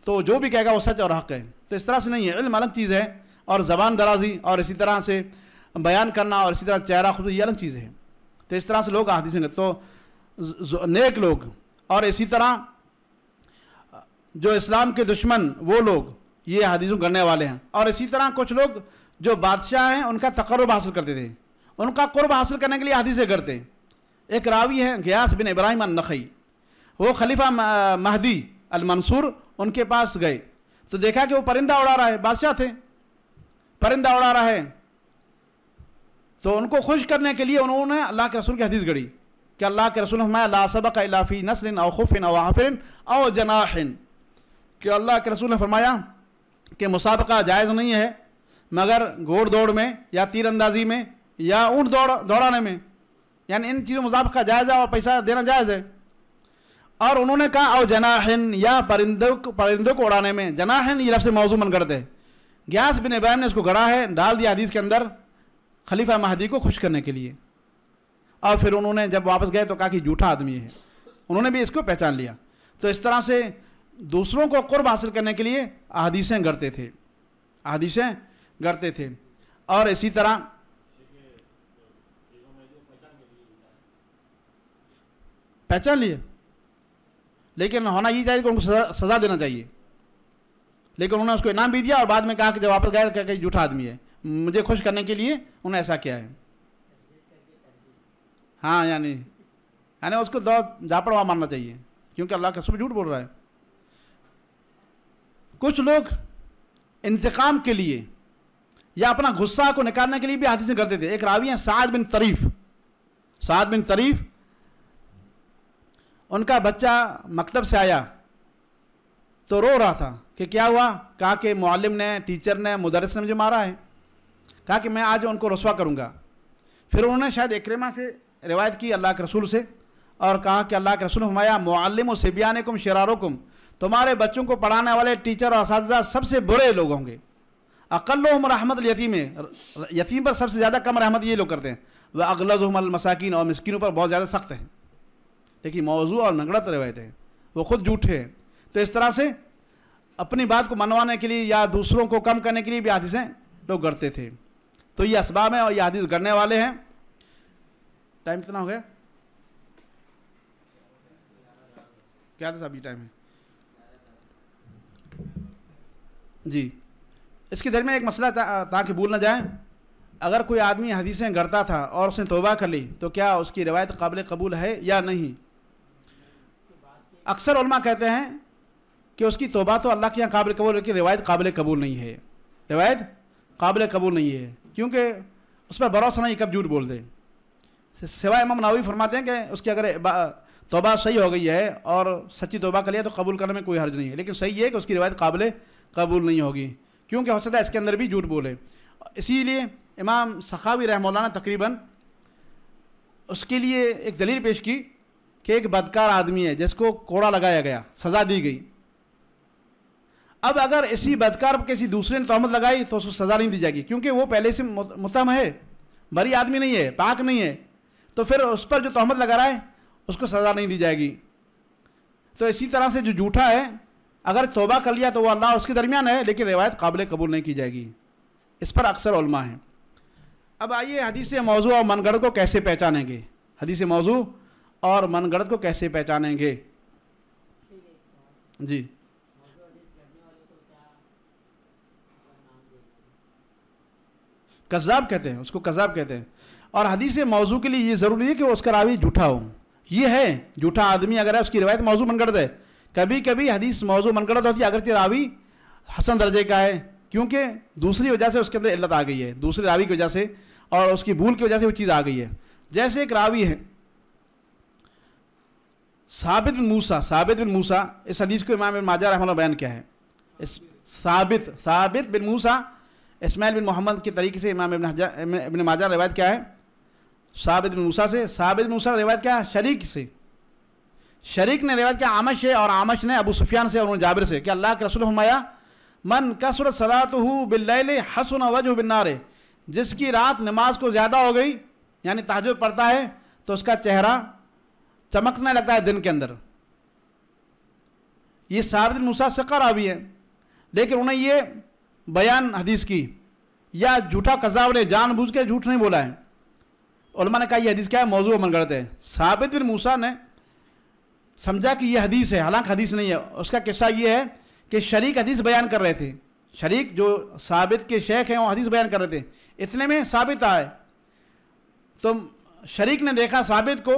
तो जो भी कहेगा वो सच और हक है तो इस तरह से नहीं है इल्म अलग चीज़ है और ज़बान दराजी और इसी तरह से बयान करना और इसी तरह चेहरा खुद ये अलग चीज़ है तो इस तरह से लोग आदि से तो नेक लोग और इसी तरह जो इस्लाम के दुश्मन वो लोग ये हदीसों करने वाले हैं और इसी तरह कुछ लोग जो बादशाह हैं उनका तकरब हासिल करते थे उनका कुर्ब हासिल करने के लिए हदीसें करते एक रावी हैं गयास बिन इब्राहिम नखी वो खलीफा महदी मंसूर उनके पास गए तो देखा कि वो परिंदा उड़ा रहा है बादशाह थे परिंदा उड़ा रहा है तो उनको खुश करने के लिए उन्होंने अल्लाह के रसूल की हदीस गढ़ी कि अल्लाह के रसूल हमारा ला सबक इलाफ़ी नसरिन अवखुफिन अवाफिन अव जनाहिन कि अल्लाह के रसूल ने फरमाया कि मुसाबका जायज़ नहीं है मगर घोड़ दौड़ में या तीर अंदाजी में या ऊँट दौड़ दौड़ाने में यानी इन चीज़ों मुसाबका जायज़ है और पैसा देना जायज़ है और उन्होंने कहा और जनाहन या परिंदों को परिंदों को उड़ाने में जनाहन ये लफ्ज़ मौजू मन करते ग्यास बिन इब्राहिम ने इसको गढ़ा है डाल दिया हदीस के अंदर खलीफा महदी को खुश करने के लिए और फिर उन्होंने जब वापस गए तो कहा कि झूठा आदमी है उन्होंने भी इसको पहचान लिया तो इस तरह से दूसरों को कुर्ब हासिल करने के लिए अहदीसें गढ़ते थे अहदीसें गढ़ते थे और इसी तरह पहचान लिए लेकिन होना ये चाहिए कि उनको सजा, सजा देना चाहिए लेकिन उन्होंने उसको इनाम भी दिया और बाद में कहा कि जब वापस गया क्या झूठा आदमी है मुझे खुश करने के लिए उन्होंने ऐसा किया है हाँ यानी यानी उसको दौ झापड़वा मानना चाहिए क्योंकि अल्लाह का सब झूठ बोल रहा है कुछ लोग इंतकाम के लिए या अपना गुस्सा को निकालने के लिए भी हाथी से करते थे एक रावी हैं साद बिन तरीफ साद बिन तरीफ उनका बच्चा मकतब से आया तो रो रहा था कि क्या हुआ कहा कि मालम ने टीचर ने मुदरस ने मुझे मारा है कहा कि मैं आज उनको रसवा करूँगा फिर उन्होंने शायद इक्रमा से रिवायत की अल्लाह के रसूल से और कहा कि अल्लाह के रसूल हमाया मालम सिबियान कुम शरारो कुम तुम्हारे बच्चों को पढ़ाने वाले टीचर और इस सबसे बुरे लोग होंगे अकलम रहमत यतीम यतीम पर सबसे ज़्यादा कम रहमत ये लोग करते हैं वह अगलज़ मसाकिन और मस्किनों पर बहुत ज़्यादा सख्त हैं लेकिन मौजू और नगड़त है वो खुद झूठे हैं तो इस तरह से अपनी बात को मनवाने के लिए या दूसरों को कम करने के लिए भी हादिसें लोग गढ़ते थे तो ये इसबाब हैं और ये हादिस गढ़ने वाले हैं टाइम कितना हो गया क्या था अभी टाइम है जी इसके दरमियान एक मसला ताकि भूल ना जाए अगर कोई आदमी हदीसें गढ़ता था और उसने तोबा कर ली तो क्या उसकी रिवायत काबिल कबूल है या नहीं अक्सर उलमा कहते हैं कि उसकी तोबा तो अल्लाह के यहाँ काबिल कबूल लेकिन रिवायत काबिल कबूल नहीं है रिवायत काबिल कबूल नहीं है क्योंकि उस पर भरोसा नहीं कब झूठ बोल दे सिवाय इमाम नावी फरमाते हैं कि उसकी अगर तोबा सही हो गई है और सच्ची तोबा कर लिया तो कबूल करने में कोई हर्ज नहीं है लेकिन सही है कि उसकी रिवायत काबिल कबूल नहीं होगी क्योंकि हो सकता है इसके अंदर भी झूठ बोले इसीलिए इमाम सखावी रहमोल्ला ने तकरीबन उसके लिए एक दलील पेश की कि एक बदकार आदमी है जिसको कोड़ा लगाया गया सज़ा दी गई अब अगर इसी बदकार पर किसी दूसरे ने तोहमत लगाई तो उसको सज़ा नहीं दी जाएगी क्योंकि वो पहले से मुतम है बड़ी आदमी नहीं है पाक नहीं है तो फिर उस पर जो तोहमत लगा रहा है उसको सज़ा नहीं दी जाएगी तो इसी तरह से जो झूठा है अगर तोबा कर लिया तो वह अल्लाह उसके दरमियान है लेकिन रिवायत काबिल कबूल नहीं की जाएगी इस पर अक्सर उलमा है अब आइए हदीस मौजू और मनगढ़ को कैसे पहचानेंगे हदीस मौजू और मनगढ़ को कैसे पहचानेंगे जी कज़ाब कहते हैं उसको कज़ाब कहते हैं और हदीस मौजू के लिए ये ज़रूरी है कि उसका रावी झूठा हो ये है झूठा आदमी अगर है उसकी रिवायत मौजू मनगढ़ है कभी कभी हदीस मौजू मनगढ़ होती है अगर कि रावी हसन दर्जे का है क्योंकि दूसरी वजह से उसके अंदर इल्लत आ गई है दूसरे रावी की वजह से और उसकी भूल की वजह से वो चीज़ आ गई है जैसे एक रावी है साबित बिन मूसा साबित बिन मूसा इस हदीस को इमाम माजा रहमान बयान किया है इस साबित साबित बिन मूसा इसमाइल बिन मोहम्मद के तरीके से इमाम इबन माजा रिवायत क्या है साबित बिन मूसा से साबित बिन मूसा रिवायत क्या है शरीक से शरीक ने रिवायत किया आमश है और आमश ने अबू सुफियान से और जाबिर से कि अल्लाह के रसूल हमाया मन कसरत सलात हो बिल्ल हसन वजह बिन्नारे जिसकी रात नमाज को ज़्यादा हो गई यानी ताजुब पढ़ता है तो उसका चेहरा चमकने लगता है दिन के अंदर ये साबित मूसा से आवी है लेकिन उन्हें ये बयान हदीस की या झूठा कजाब ने जानबूझ के झूठ नहीं बोला है ने कहा यह हदीस क्या है मौजूद अमल करते हैं साबित बिन मूसा ने समझा कि यह हदीस है हालांकि हदीस नहीं है उसका किस्सा ये है कि शरीक हदीस बयान कर रहे थे शरीक जो साबित के शेख हैं वो हदीस बयान कर रहे थे इतने में साबित आए तो शरीक ने देखा साबित को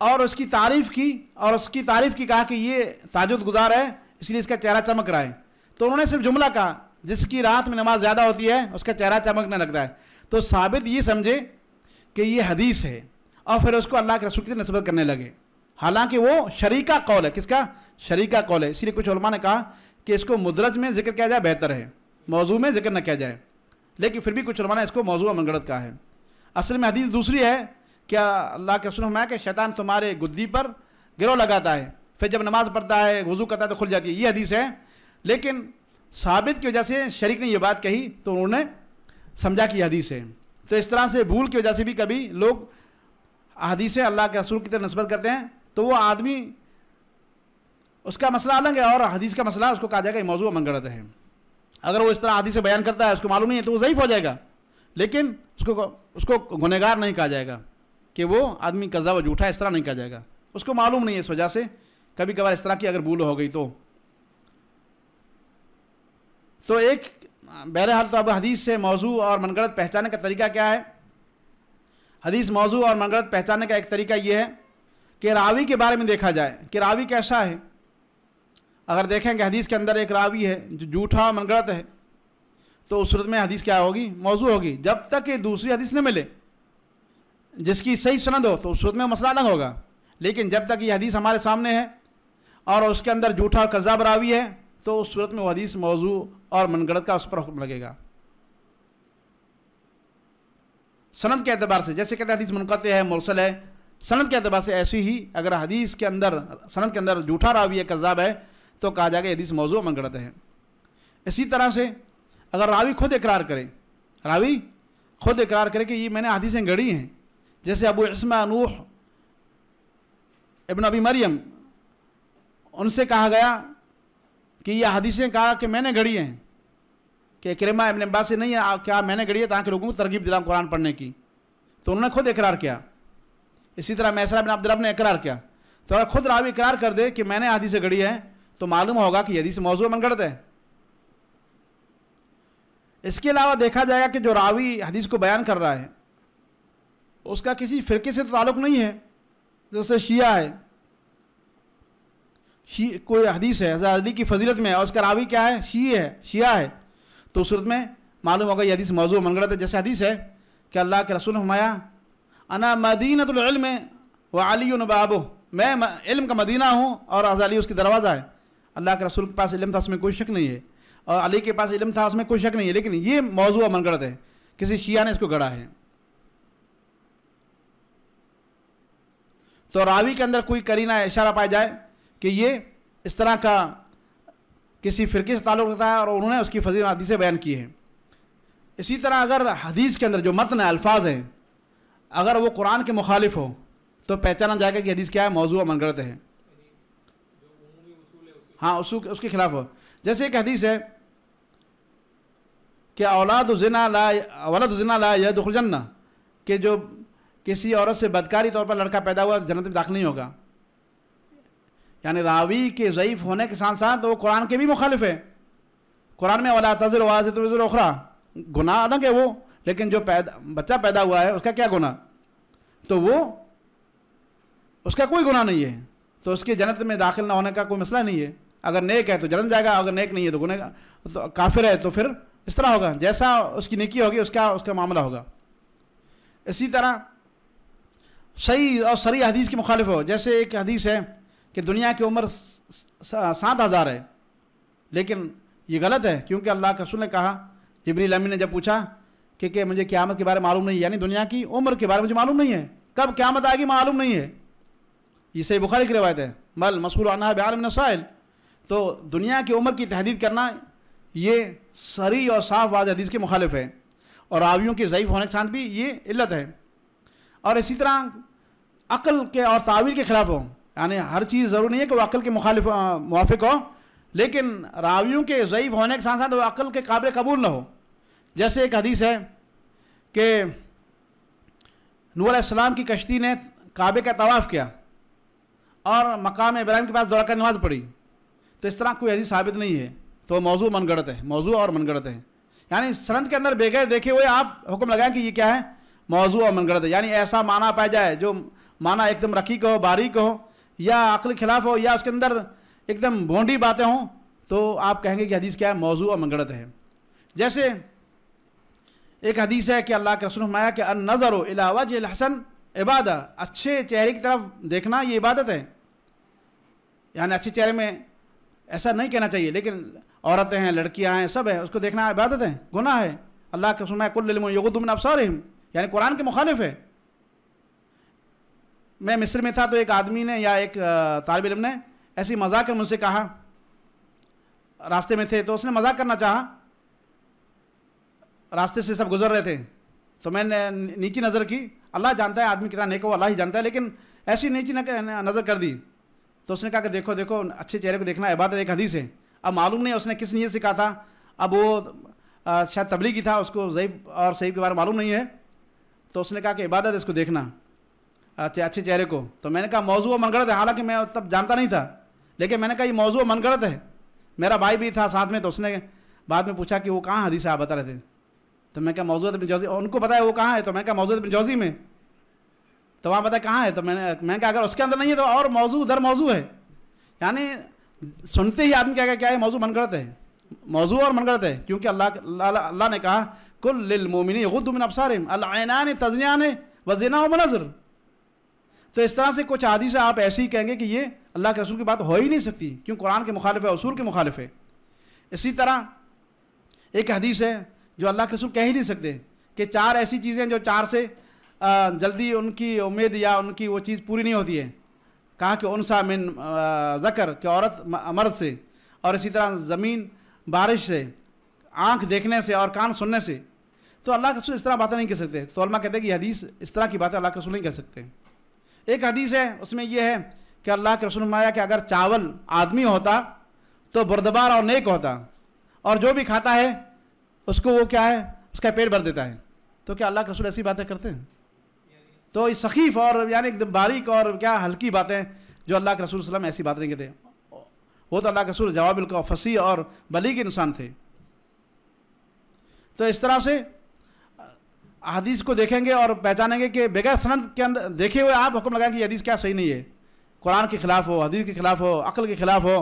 और उसकी तारीफ़ की और उसकी तारीफ़ की कहा कि ये ताजुद गुजार है इसलिए इसका चेहरा चमक रहा है तो उन्होंने सिर्फ जुमला कहा जिसकी रात में नमाज ज़्यादा होती है उसका चेहरा चमकने लगता है तो साबित ये समझे कि ये हदीस है और फिर उसको अल्लाह के रसूल की नस्बत करने लगे हालांकि वो शरीका कौल है किसका शरीका कौल है इसीलिए कुछ उलमा ने कहा कि इसको मुदरज में जिक्र किया जाए बेहतर है मौजू में जिक्र न किया जाए लेकिन फिर भी कुछ उलमा ने इसको मौजू मनगढ़ कहा है असल में हदीस दूसरी है क्या अल्लाह के रसूल हमारा कि शैतान तुम्हारे गुद्दी पर गिरोह लगाता है फिर जब नमाज़ पढ़ता है वज़ू करता है तो खुल जाती है ये हदीस है लेकिन साबित की वजह से शरीक ने यह बात कही तो उन्होंने समझा कि यह हदीस है तो इस तरह से भूल की वजह से भी कभी लोग हदीसें अल्लाह के रसूल की तरह नस्बत करते हैं तो वो आदमी उसका मसला अलग है और हदीस का मसला उसको कहा जाएगा ये मौजूद गढ़त है अगर वो इस तरह हदीस बयान करता है उसको मालूम नहीं है तो वो ज़यीफ़ हो जाएगा लेकिन उसको उसको गुनहगार नहीं कहा जाएगा कि वो आदमी कज़ा व झूठा इस तरह नहीं कहा जाएगा उसको मालूम नहीं है इस वजह से कभी कभार इस तरह की अगर भूल हो गई तो तो एक बहरहाल तो अब हदीस से मौजू और मनगढ़ पहचानने का तरीका क्या है हदीस मौजू और मनगढ़ पहचानने का एक तरीका ये है कि रावी के बारे में देखा जाए कि रावी कैसा है अगर देखें कि हदीस के अंदर एक रावी है जो जूठा मनगढ़ है तो उस सूरत में हदीस क्या होगी मौजू होगी जब तक ये दूसरी हदीस न मिले जिसकी सही सनद हो तो उस सूरत में मसला अलग होगा लेकिन जब तक ये हदीस हमारे सामने है और उसके अंदर जूठा और कज़ाब रावी है तो उस सूरत में वो हदीस मौजू और मनगढ़ का उस पर हुक्म लगेगा सनद के अतबार से जैसे कहते हैं हदीस मुनक़ है मौसल है सनद के अतबार से ऐसी ही अगर हदीस के अंदर सनद के अंदर जूठा रावी है कज़ाब है तो कहा जाएगा हदीस मौजू मनगढ़ है इसी तरह से अगर रावी खुद इकरार करे रावी खुद इकरार करे कि ये मैंने हदीसें गढ़ी हैं जैसे अबू इसमा नूह इबन अबी मरियम उनसे कहा गया कि यह हदीसें कहा कि मैंने घड़ी हैं कि करमा इबन अब्बास से नहीं है क्या मैंने घड़ी है ताकि लोगों को तरगीब दिलाऊँ कुरान पढ़ने की तो उन्होंने खुद इकरार किया इसी तरह मैसरा बिन अब्दरब ने इकरार किया तो अगर खुद रावी इकरार कर दे कि मैंने हदीस घड़ी है तो मालूम होगा कि हदीस मौजू मन गढ़ है इसके अलावा देखा जाएगा कि जो रावी हदीस को बयान कर रहा है उसका किसी फिरके से तो ताल्लुक नहीं है जैसे शिया है शी कोई हदीस है हजरत अली की फजीलत में है और उसका रावी क्या है शी है शिया है तो सूरत में मालूम होगा ये हदीस मौजू मनगढ़ जैसे हदीस है कि अल्लाह के रसूल हमाया अना में वह अली नबाबो मैं इल्म का मदीना हूँ और अली उसकी दरवाज़ा है अल्लाह के रसूल के पास इल्म था उसमें कोई शक नहीं है और अली के पास इल्म था उसमें कोई शक नहीं है लेकिन ये मौजू मनगढ़ है किसी शिया ने इसको गढ़ा है तो रावी के अंदर कोई करीना इशारा पाया जाए कि ये इस तरह का किसी फ़िरके से ताल्लुक़ रखता है और उन्होंने उसकी फजील हदीसें बयान की हैं इसी तरह अगर हदीस के अंदर जो मतन अल्फाज हैं अगर वो कुरान के मुखालिफ हो तो पहचाना जाएगा कि हदीस क्या है मौजू मनगढ़ है हाँ उसू उसके खिलाफ हो जैसे एक हदीस है कि औलाद जना ला औलाद जना ला यदुलजन्ना कि जो किसी औरत से बदकारी तौर पर लड़का पैदा हुआ जन्नत में दाखिल नहीं होगा यानी रावी के ज़यीफ़ होने के साथ साथ वो कुरान के भी मुखालिफ है कुरान में वाला तजर वाजर उखरा गुनाह अलग है वो लेकिन जो पैदा बच्चा पैदा हुआ है उसका क्या गुनाह तो वो उसका कोई गुनाह नहीं है तो उसके जन्नत में दाखिल ना होने का कोई मसला नहीं है अगर नेक है तो जन्म जाएगा अगर नेक नहीं है तो गुनेगा तो काफिर है तो फिर इस तरह होगा जैसा उसकी नेकी होगी उसका उसका मामला होगा इसी तरह सही और सही हदीस की मुखालिफ हो जैसे एक हदीस है कि दुनिया की उम्र सात हज़ार है लेकिन ये गलत है क्योंकि अल्लाह के रसूल ने कहा जबरी लमी ने जब पूछा कि के मुझे क्यामत के बारे में मालूम नहीं यानी दुनिया की उम्र के बारे में मुझे मालूम नहीं है कब क्यामत आएगी मालूम नहीं है ये सही बुखारी की रवायत है मल मसूर आना बिहार नसाइल तो दुनिया की उम्र की तहदीद करना ये सरी और साफ वाज हदीस के मुखालिफ है और रावियों के ज़यीफ़ होने के साथ भी ये इल्लत है और इसी तरह अक़ल के और तावील के ख़िलाफ़ हो यानी हर चीज़ ज़रूरी नहीं है कि वो अक़ल के मुखालिफ मुआफ़ हो लेकिन रावियों के ज़यीफ़ होने के साथ साथ वो अक़ल के काबिल कबूल ना हो जैसे एक हदीस है कि नूर इस्लाम की कश्ती ने काबे का तवाफ़ किया और मकाम इब्राहिम के पास दौरा नमाज़ पढ़ी तो इस तरह कोई हदीस साबित नहीं है तो मौजू मनगढ़त है मौजू और मनगढ़त है यानी सनत के अंदर बगैर देखे हुए आप हुक्म लगाएं कि ये क्या है मौजू और मनगढ़त है यानी ऐसा माना पाया जाए जो माना एकदम रकीक हो बारीक हो या अकल खिलाफ हो या उसके अंदर एकदम भोंडी बातें हों तो आप कहेंगे कि हदीस क्या है मौजू और मंगड़त है जैसे एक हदीस है कि अल्लाह के रसूल माया के अन नज़र इलावज हसन इबादा अच्छे चेहरे की तरफ देखना ये इबादत है यानी अच्छे चेहरे में ऐसा नहीं कहना चाहिए लेकिन औरतें हैं लड़कियां हैं सब है उसको देखना इबादत है गुना है अल्लाह के रसूल कुल्लमयुगुदमिन अबसारहम यानी कुरान के मुखालिफ है मैं मिस्र में था तो एक आदमी ने या एक तालब इलम ने ऐसी मजाक कर मुझसे कहा रास्ते में थे तो उसने मजाक करना चाहा रास्ते से सब गुजर रहे थे तो मैंने नीची नज़र की अल्लाह जानता है आदमी कितना नेक हो अल्लाह ही जानता है लेकिन ऐसी नीची नज़र कर दी तो उसने कहा कि देखो देखो अच्छे चेहरे को देखना इबादत एक हदीस है अब मालूम नहीं उसने किस नीयत से कहा था अब वो शायद शायद तबलीगी था उसको ज़ैब और सईब के बारे में मालूम नहीं है तो उसने कहा कि इबादत इसको देखना अच्छे अच्छे चेहरे को तो मैंने कहा मौजू मनगढ़ है हालांकि मैं तब जानता नहीं था लेकिन मैंने कहा ये मौजू मनगढ़ है मेरा भाई भी था साथ में तो उसने बाद में पूछा कि वो कहाँ हदीस आप बता रहे थे तो मैं क्या मौजूद बिन जौजी उनको बताया वो कहाँ है तो मैं क्या मौजूद बिन जौजी में तो वहाँ बताया कहाँ है तो मैंने मैं कहा अगर उसके अंदर नहीं है तो और मौजू उधर मौजू है यानी सुनते ही आदमी क्या क्या क्या है मौजू मनगढ़ है मौजू और मनगढ़ है क्योंकि अल्लाह अल्लाह ने कहा कुल मोमिन गुद्दमिन अबसार तजनिया ने वजीना मनजर तो इस तरह से कुछ आदि से आप ऐसे ही कहेंगे कि ये अल्लाह के रसूल की बात हो ही नहीं सकती क्यों कुरान के मुखालिफ है असूल के मुखालिफ है इसी तरह एक हदीस है जो अल्लाह के रसूल कह ही नहीं सकते कि चार ऐसी चीज़ें जो चार से जल्दी उनकी उम्मीद या उनकी वो चीज़ पूरी नहीं होती है कहा कि उनसा मिन जकर कि औरत मर्द से और इसी तरह ज़मीन बारिश से आँख देखने से और कान सुनने से तो अल्लाह के रसूल इस तरह बातें नहीं कह सकते तो कहते हैं कि हदीस इस तरह की बातें अल्लाह के रसूल नहीं कह सकते एक हदीस है उसमें यह है कि अल्लाह के रसूल माया कि अगर चावल आदमी होता तो बुरदबार और नेक होता और जो भी खाता है उसको वो क्या है उसका पेट भर देता है तो क्या अल्लाह के रसूल ऐसी बातें करते हैं तो इस सखीफ और यानी एकदम बारीक और क्या हल्की बातें जो अल्लाह के रसूल वसलम ऐसी बात नहीं कहते वो तो अल्लाह के रसूल जवाब फसी और बली के इंसान थे तो इस तरह से हदीस को देखेंगे और पहचानेंगे कि बगैर सनत के अंदर देखे हुए आप हुक्म लगाएंगे कि हदीस क्या सही नहीं है कुरान के खिलाफ हो हदीस के खिलाफ हो अकल के खिलाफ हो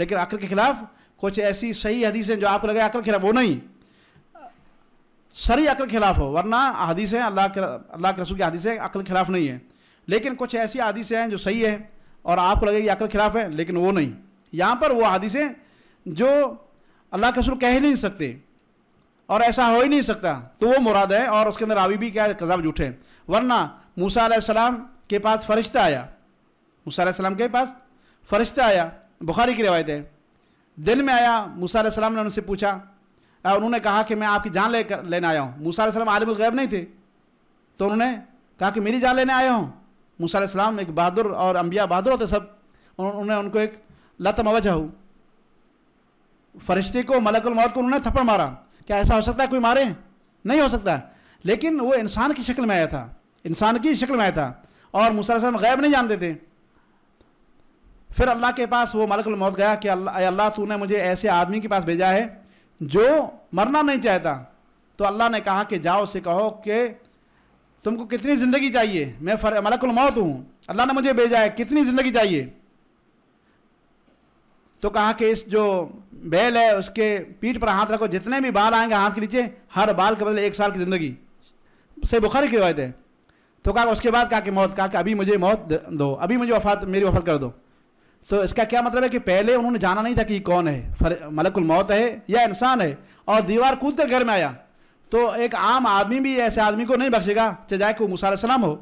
लेकिन अकल के खिलाफ कुछ ऐसी सही हदीसें जो आपको लगे अकल खिलाफ वो नहीं सरी अकल खिलाफ हो वरना हदीसें अल्लाह के अल्लाह के रसूल की हदीसें अकल खिलाफ नहीं है लेकिन कुछ ऐसी हदीसें हैं जो सही है और आपको लगे कि अकल खिलाफ है लेकिन वो नहीं यहाँ पर वो हदीसें जो अल्लाह के रसूल कह ही नहीं सकते और ऐसा हो ही नहीं सकता तो वो मुराद है और उसके अंदर अभी भी क्या कजाब झूठे हैं वरना मूसा सलाम के पास फरिश्ता आया मूसा सलाम के पास फरिश्ता आया बुखारी की रिवायत है दिन में आया मूसा सलाम ने उनसे पूछा उन्होंने कहा कि मैं आपकी जान ले कर लेने आया हूँ मूसा सलाम आलिम गैब नहीं थे तो उन्होंने कहा कि मेरी जान लेने आया हूँ मूसा सलाम एक बहादुर और अम्बिया बहादुर होते सब उन्होंने उनको एक लत मवज़ा हूँ फरिश्ते को मलकुल मौत को उन्होंने थप्पड़ मारा क्या ऐसा हो सकता है कोई मारे नहीं हो सकता लेकिन वो इंसान की शक्ल में आया था इंसान की शक्ल में आया था और मुसलसल गैब नहीं जानते थे फिर अल्लाह के पास वो मलकुल मौत गया कि अल्लाह तू तूने मुझे ऐसे आदमी के पास भेजा है जो मरना नहीं चाहता तो अल्लाह ने कहा कि जाओ उसे कहो कि तुमको कितनी ज़िंदगी चाहिए मैं फर मलकुल मौत हूँ अल्लाह ने मुझे भेजा है कितनी ज़िंदगी चाहिए तो कहा कि इस जो बैल है उसके पीठ पर हाथ रखो जितने भी बाल आएंगे हाथ के नीचे हर बाल के बदले एक साल की ज़िंदगी से बुखारी की रवायत है तो कहा उसके बाद कहा कि मौत कहा कि अभी मुझे मौत दो अभी मुझे वफात मेरी वफात कर दो तो इसका क्या मतलब है कि पहले उन्होंने जाना नहीं था कि कौन है मलकुल मौत है या इंसान है और दीवार कूद कर घर में आया तो एक आम आदमी भी ऐसे आदमी को नहीं बख्शेगा चाहे वो मूसा सलाम हो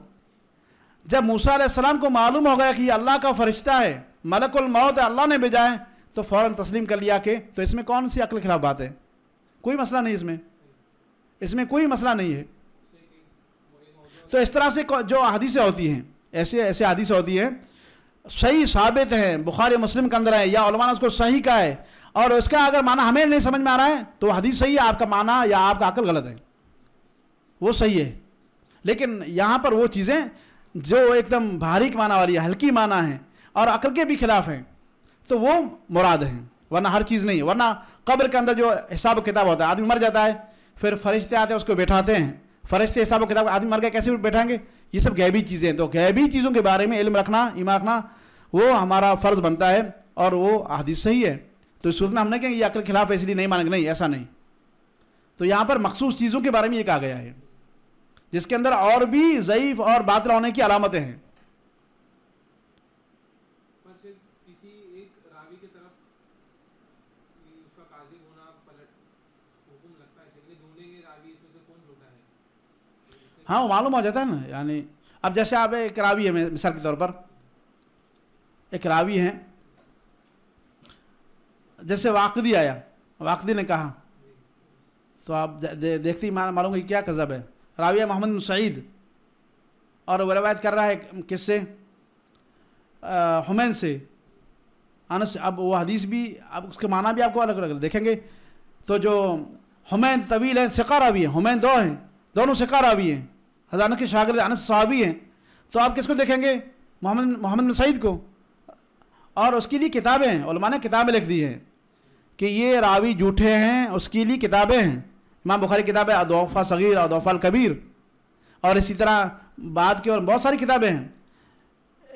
जब मूसा सलाम को मालूम हो गया कि अल्लाह का फरिश्ता है मलकुल मौत अल्लाह ने भेजा है तो फ़ौर तस्लीम कर लिया के तो इसमें कौन सी अक्ल खिलाफ बात है कोई मसला नहीं इसमें इसमें कोई मसला नहीं है तो इस तरह से जो हदीसें होती हैं ऐसे ऐसे हदीसें होती हैं सही साबित हैं बुखारी मुस्लिम के अंदर है या उसको सही का है और उसका अगर माना हमें नहीं समझ में आ रहा है तो हदीस सही है आपका माना या आपका अकल गलत है वो सही है लेकिन यहाँ पर वो चीज़ें जो एकदम भारी माना वाली हल्की माना है और अकल के भी खिलाफ हैं तो वो मुराद हैं वरना हर चीज़ नहीं है वरना कब्र के अंदर जो हिसाब किताब होता है आदमी मर जाता है फिर फरिश्ते आते हैं उसको बैठाते हैं फरिश्ते हिसाब किताब आदमी मर गया कैसे बैठाएंगे ये सब गैबी चीज़ें हैं तो गैबी चीज़ों के बारे में इल्म रखना ईमान रखना वो हमारा फ़र्ज़ बनता है और वो हदीस सही है तो इस सूरत में हमने कहेंगे ये अकल खिलाफ है इसलिए नहीं मानेंगे नहीं ऐसा नहीं तो यहाँ पर मखसूस चीज़ों के बारे में ये कहा गया है जिसके अंदर और भी ज़यीफ़ और बादल होने की अलामतें हैं हाँ वो मालूम हो जाता है ना यानी अब जैसे आप एक रावी है मिसाल के तौर पर एक रावी हैं जैसे वाकदी आया वाकदी ने कहा तो आप दे, देखते ही मालूम कि क्या कज़ब है राविया मोहम्मद सईद और वो रवायत कर रहा है किससे हुमैन से अनस अब वो हदीस भी अब उसके माना भी आपको अलग अलग देखेंगे तो जो हुमैन तवील है सिका रावी है हुमैन दो हैं दोनों सिका रावी हैं हजारत के शागिर अनस सहाबी हैं तो आप किसको देखेंगे मोहम्मद मोहम्मद सईद को और उसके लिए किताबें हैं ने किताबें लिख दी हैं कि ये रावी जूठे हैं उसके लिए किताबें हैं इमाम बुखारी किताब है अदौफ़ा सग़ीर अदौफ़ाल कबीर और इसी तरह बाद की और बहुत सारी किताबें हैं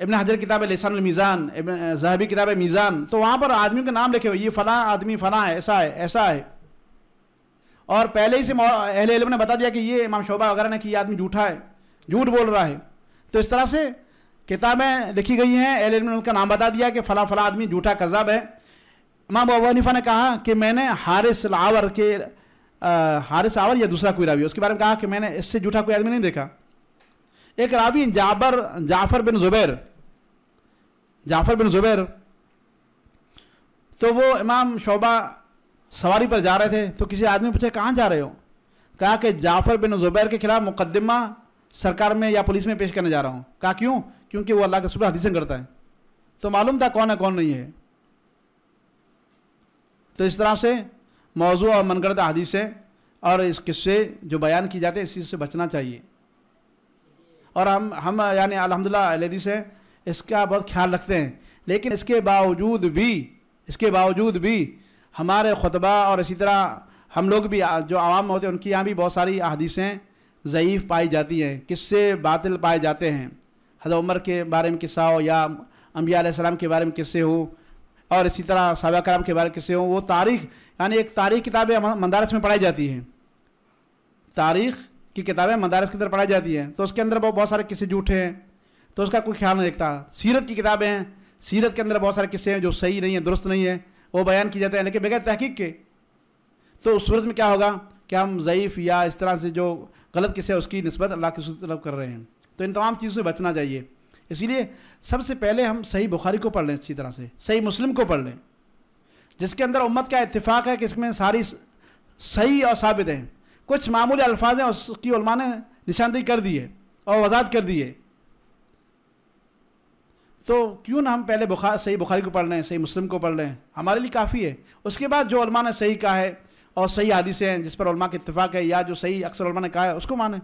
इबन हजर किताब लसान मीज़ान जहबी किताब मीज़ान तो वहाँ पर आदमी के नाम लिखे हुए ये फ़लाँ आदमी फ़लाँ है ऐसा है ऐसा है और पहले ही से अहल इल्म ने बता दिया कि ये इमाम शोबा वगैरह ने कि ये आदमी झूठा है झूठ बोल रहा है तो इस तरह से किताबें लिखी गई हैं अहले इल्म ने उनका नाम बता दिया कि फ़ला फ़ला आदमी झूठा कज़ाब है इमाम अबू हनीफा ने कहा कि मैंने हारिस लावर के हारिस आवर या दूसरा कोई रावी उसके बारे में कहा कि मैंने इससे झूठा कोई आदमी नहीं देखा एक रावी जाबर जाफ़र बिन ज़ुबैर जाफ़र बिन ज़ुबैर तो वो इमाम शोबा सवारी पर जा रहे थे तो किसी आदमी पूछे कहाँ जा रहे हो कहा कि जाफर बिन जुबैर के खिलाफ मुकदमा सरकार में या पुलिस में पेश करने जा रहा हूँ कहा क्यों क्योंकि वो अल्लाह के सुबह हदीसन करता है तो मालूम था कौन है कौन नहीं है तो इस तरह से मौजू और मनगढ़ हदीसें और इस किस्से जो बयान की जाते हैं इस चीज़ से बचना चाहिए और हम हम यानी अलहमदिल्ला अलहदी से इसका बहुत ख्याल रखते हैं लेकिन इसके बावजूद भी इसके बावजूद भी हमारे खुतबा और इसी तरह हम लोग भी जो आवाम होते हैं उनकी यहाँ भी बहुत सारी अहदीसें ज़यीफ़ पाई जाती हैं किससे बातिल पाए जाते हैं हज़र उमर के बारे में किस्सा हो या अम्बिया सलाम के बारे में किस्से हो और इसी तरह साहबा कराम के बारे में किस्से हो वो तारीख यानी एक तारीख किताबें मदारस में पढ़ाई जाती हैं तारीख की किताबें मदारस के अंदर पढ़ाई जाती हैं तो उसके अंदर बहुत बहुत सारे किस्से झूठे हैं तो उसका कोई ख्याल नहीं रखता सीरत की किताबें हैं सीरत के अंदर बहुत सारे किस्से हैं जो सही नहीं हैं दुरुस्त नहीं हैं वो बयान किया जाता है यानी कि बगैर तहकीक के तो उस सूरत में क्या होगा कि हम ज़यीफ़ या इस तरह से जो गलत किस्से उसकी नस्बत अल्लाह की तरफ कर रहे हैं तो इन तमाम चीज़ों से बचना चाहिए इसीलिए सबसे पहले हम सही बुखारी को पढ़ लें अच्छी तरह से सही मुस्लिम को पढ़ लें जिसके अंदर उम्मत का इतफ़ाक़ है कि इसमें सारी सही और साबित हैं कुछ मामूली अल्फाज हैं उसकी उलमा ने निशानदेही कर दी है और वजात कर दी है तो क्यों ना हम पहले बुखार सही बुखारी को पढ़ लें सही मुस्लिम को पढ़ लें हमारे लिए काफ़ी है उसके बाद जो जोमा ने सही कहा है और सही हदीसें हैं जिस पर के इतफाक़ है या जो सही अक्सर ने कहा है उसको माने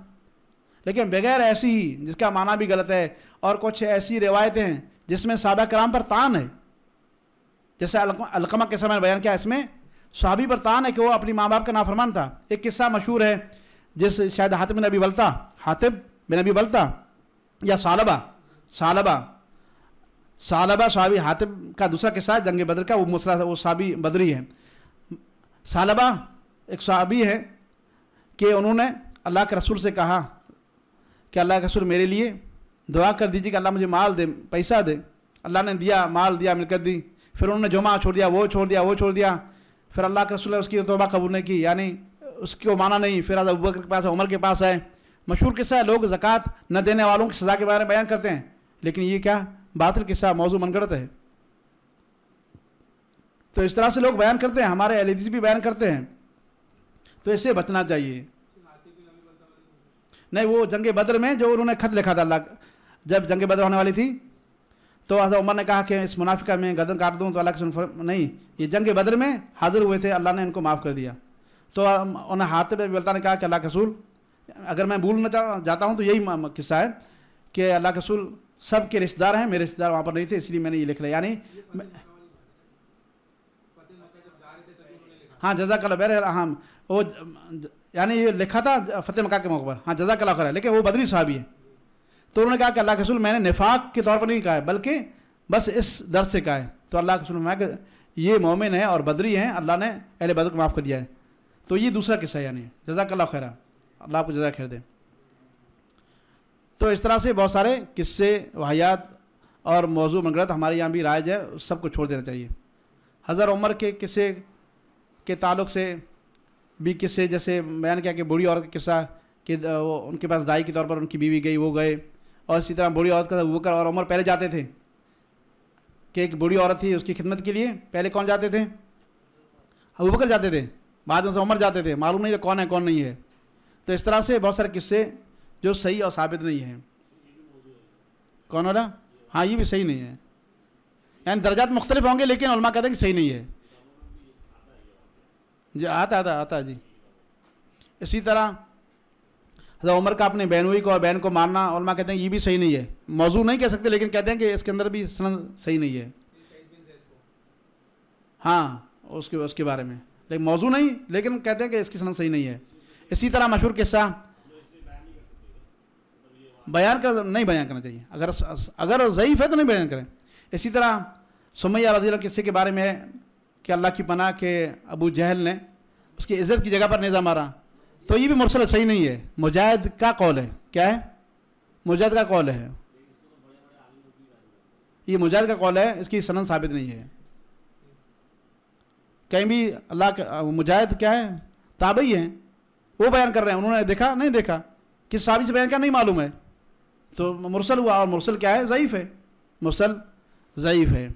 लेकिन बगैर ऐसी ही जिसका माना भी गलत है और कुछ ऐसी रिवायतें हैं जिसमें साहबा कराम पर तान है जैसे अलकमा के समय बयान किया इसमें सहाबी पर तान है कि वो अपनी माँ बाप का नाफरमान था एक किस्सा मशहूर है जिस शायद हातिब नबी बलता हातिब बिन नबी बलता या सालबा सालबा सालबा सहाबी हातिब का दूसरा किस्सा जंग बदर का वो मुसरा वो सहाबी बदरी है सालबा एक सहाबी है कि उन्होंने अल्लाह के रसूल से कहा कि अल्लाह के रसूल मेरे लिए दुआ कर दीजिए कि अल्लाह मुझे माल दे पैसा दे अल्लाह ने दिया माल दिया मिलकर दी फिर उन्होंने जुमा छोड़ दिया वो छोड़ दिया वो छोड़ दिया फिर अल्लाह के रसूल ने उसकी तोबा कबूल नहीं की यानी उसको माना नहीं फिर आज अबूबकर के पास है उमर के पास है मशहूर किस्सा है लोग ज़क़़त न देने वालों की सज़ा के बारे में बयान करते हैं लेकिन ये क्या बातिल किस्सा मौजू मनगढ़ है तो इस तरह से लोग बयान करते हैं हमारे एल भी बयान करते हैं तो इससे बचना चाहिए नहीं वो जंग बद्र में जो उन्होंने खत लिखा था अल्लाह जब जंग बद्र होने वाली थी तो हजरत उमर ने कहा कि इस मुनाफिका में गदन काट दूँ तो अल्लाह के नहीं ये जंग बद्र में हाजिर हुए थे अल्लाह ने इनको माफ़ कर दिया तो उन्हें हाथ में बल्ता ने कहा कि अल्लाह के रसूल अगर मैं भूल ना जाता हूँ तो यही किस्सा है कि अल्लाह के रसूल सबके रिश्तेदार हैं मेरे रिश्तेदार वहाँ पर नहीं थे इसलिए मैंने ये लिख लिया यानी हाँ जजाकल्ला बहर हाँ वो यानी ये लिखा था फतेह मक्का के मौके पर हाँ जजाकल्ला करा लेकिन वो बदरी साहबी है तो उन्होंने कहा कि अल्लाह के रसूल मैंने निफाक के तौर पर नहीं कहा है बल्कि बस इस दर से कहा है तो अल्लाह के रसूल मैं ये मोमिन है और बदरी हैं अल्लाह ने अहल बदर को माफ़ कर दिया है तो ये दूसरा किस्सा यानी जजाकल्ला खैरा अल्लाह आपको जजा खैर दे तो इस तरह से बहुत सारे किस्से वाहियात और मौजू मनगरत हमारे यहाँ भी राज है सबको छोड़ देना चाहिए हज़र उमर के किस्से के ताल्लुक से भी किस्से जैसे बयान किया कि बूढ़ी औरत का किस्सा कि वो उनके पास दाई के तौर पर उनकी बीवी गई वो गए और इसी तरह बूढ़ी औरत का वकर और उमर पहले जाते थे कि एक बूढ़ी औरत थी उसकी खिदमत के लिए पहले कौन जाते थे अबू बकर जाते थे बाद में उमर जाते थे मालूम नहीं था कौन है कौन नहीं है तो इस तरह से बहुत सारे किस्से जो सही और साबित नहीं है कौन बोला हाँ ये भी सही नहीं है यानी दर्जात मुख्तलिफ होंगे लेकिन उलमा कहते हैं कि सही नहीं है जी आता आता आता जी इसी तरह हजरत उमर का अपने बहन हुई को और बहन को मारना उलमा कहते हैं ये भी सही नहीं है मौजू नहीं कह सकते लेकिन कहते हैं कि इसके अंदर भी सनद सही नहीं है हाँ उसके उसके बारे में लेकिन मौजू नहीं लेकिन कहते हैं कि इसकी सनद सही नहीं है इसी तरह मशहूर किस्सा बयान कर नहीं बयान करना चाहिए अगर अगर ज़यीफ़ है तो नहीं बयान करें इसी तरह सुमैया रजी किस्से के बारे में है कि अल्लाह की पना के अबू जहल ने उसकी इज़्ज़त की जगह पर नेज़ा मारा तो ये भी मुरसल सही नहीं है मुजाहिद का कौल है क्या है मुजाहिद का कौल है ये मुजाहिद का कौल है इसकी सनन साबित नहीं है कहीं भी अल्लाह मुजाहिद क्या है ताबई हैं वो बयान कर रहे हैं उन्होंने देखा नहीं देखा किस साबित से बयान क्या नहीं मालूम है तो मुरसल हुआ और मुरसल क्या है ज़यीफ़ है मुरसल ज़यीफ़ है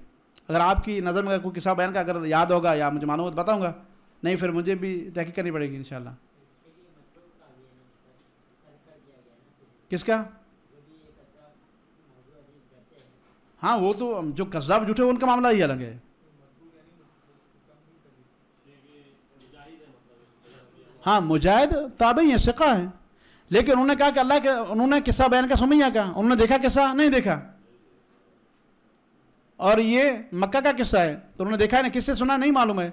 अगर आपकी नज़र में कोई किस्सा बयान का अगर याद होगा या मुझे मालूम तो बताऊँगा नहीं फिर मुझे भी तहकीक करनी पड़ेगी इन किसका हाँ वो तो जो कज्जाब जुटे उनका मामला ही अलग है हाँ मुजाहिद ताबे हैं सिका है लेकिन उन्होंने कहा कि अल्लाह के उन्होंने किस्सा बयान का सुमैया का उन्होंने देखा किस्सा नहीं देखा और ये मक्का का किस्सा है तो उन्होंने देखा है ना किससे सुना नहीं मालूम है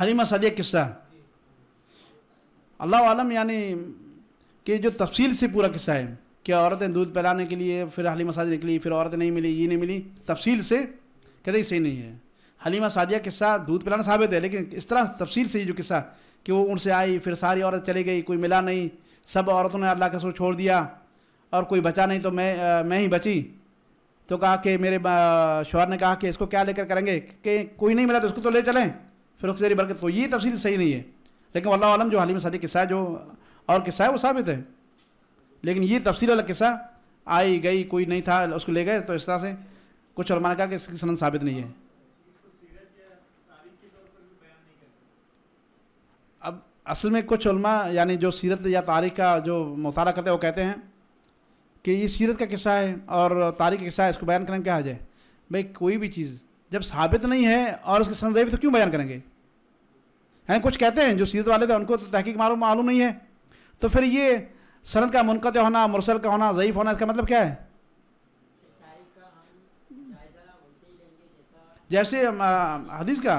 हलीमा सदिया किस्सा अल्लाह आलम यानी कि जो तफसील से पूरा किस्सा है कि औरतें दूध पिलाने के लिए फिर हलीमा सादिया निकली फिर औरतें नहीं मिली ये नहीं मिली तफसील से कहते सही नहीं है हलीमा सादिया किस्सा दूध पिलाना साबित है लेकिन इस तरह तफसील से ये जो किस्सा कि वो उनसे आई फिर सारी औरत चली गई कोई मिला नहीं सब औरतों ने अल्लाह के रसूल छोड़ दिया और कोई बचा नहीं तो मैं आ, मैं ही बची तो कहा कि मेरे शोहर ने कहा कि इसको क्या लेकर करेंगे कि कोई नहीं मिला तो उसको तो ले चलें फिर जरिए बरकत तो ये तफसील सही नहीं है लेकिन अल्लाह आलम जो हलीम सदी किस्सा है जो और किस्सा है वो साबित है लेकिन ये तफसील वाला किस्सा आई गई कोई नहीं था उसको ले गए तो इस तरह से कुछ और कहा कि इसकी सनद साबित नहीं है अब असल में कुछ उलमा यानी जो सीरत या तारीख का जो मुतारा करते हैं वो कहते हैं कि ये सीरत का किस्सा है और तारीख का किस्सा है इसको बयान करें क्या आ जाए भाई कोई भी चीज़ जब साबित नहीं है और उसकी सनजैब तो क्यों बयान करेंगे यानी कुछ कहते हैं जो सीरत वाले थे उनको तो तहकीक मालूम मालूम नहीं है तो फिर ये सनत का मुनकत होना मुरसल का होना ज़यीफ़ होना इसका मतलब क्या है जैसे हदीस का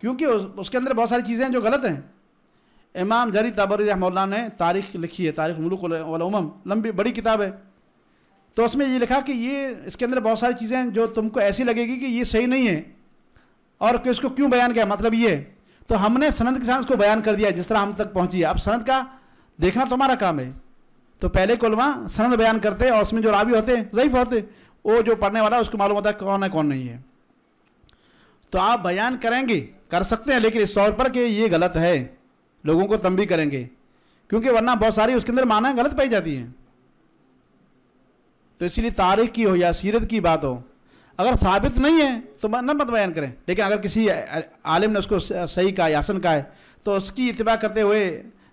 क्योंकि उस, उसके अंदर बहुत सारी चीज़ें हैं जो गलत हैं इमाम जरी तबरी रहमल्ला ने तारीख लिखी है तारीख मलूक उमम लंबी बड़ी किताब है तो उसमें ये लिखा कि ये इसके अंदर बहुत सारी चीज़ें हैं जो तुमको ऐसी लगेगी कि ये सही नहीं है और कि इसको क्यों बयान किया मतलब ये तो हमने सनत के साथ इसको बयान कर दिया जिस तरह हम तक पहुँची अब सनत का देखना तुम्हारा काम है तो पहले कोलमा सनद बयान करते और उसमें जो रावी होते ज़यीफ होते वो जो पढ़ने वाला उसको मालूम होता है कौन है कौन नहीं है तो आप बयान करेंगे कर सकते हैं लेकिन इस तौर पर कि ये गलत है लोगों को तम भी करेंगे क्योंकि वरना बहुत सारी उसके अंदर माना गलत पाई जाती हैं तो इसीलिए तारीख की हो या सीरत की बात हो अगर साबित नहीं है तो न मत बयान करें लेकिन अगर किसी आलिम ने उसको सही कहा यासन कहा है तो उसकी इतबा करते हुए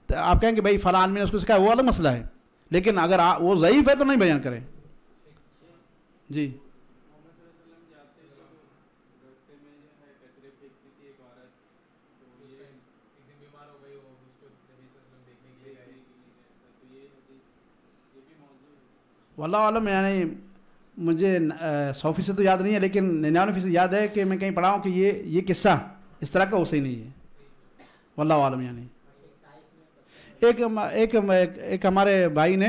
तो आप कहेंगे भाई फला आदमी ने उसको सिखाया वो अलग मसला है लेकिन अगर आ, वो ज़यीफ़ है तो नहीं बयान करें जी वल्ला आलम यानी मुझे सौ फीसद तो याद नहीं है लेकिन निन्यानवे फीसद याद है कि मैं कहीं पढ़ाऊँ कि ये ये किस्सा इस तरह का वो सही नहीं है वल्ला आलम यानी एक एक एक हमारे भाई ने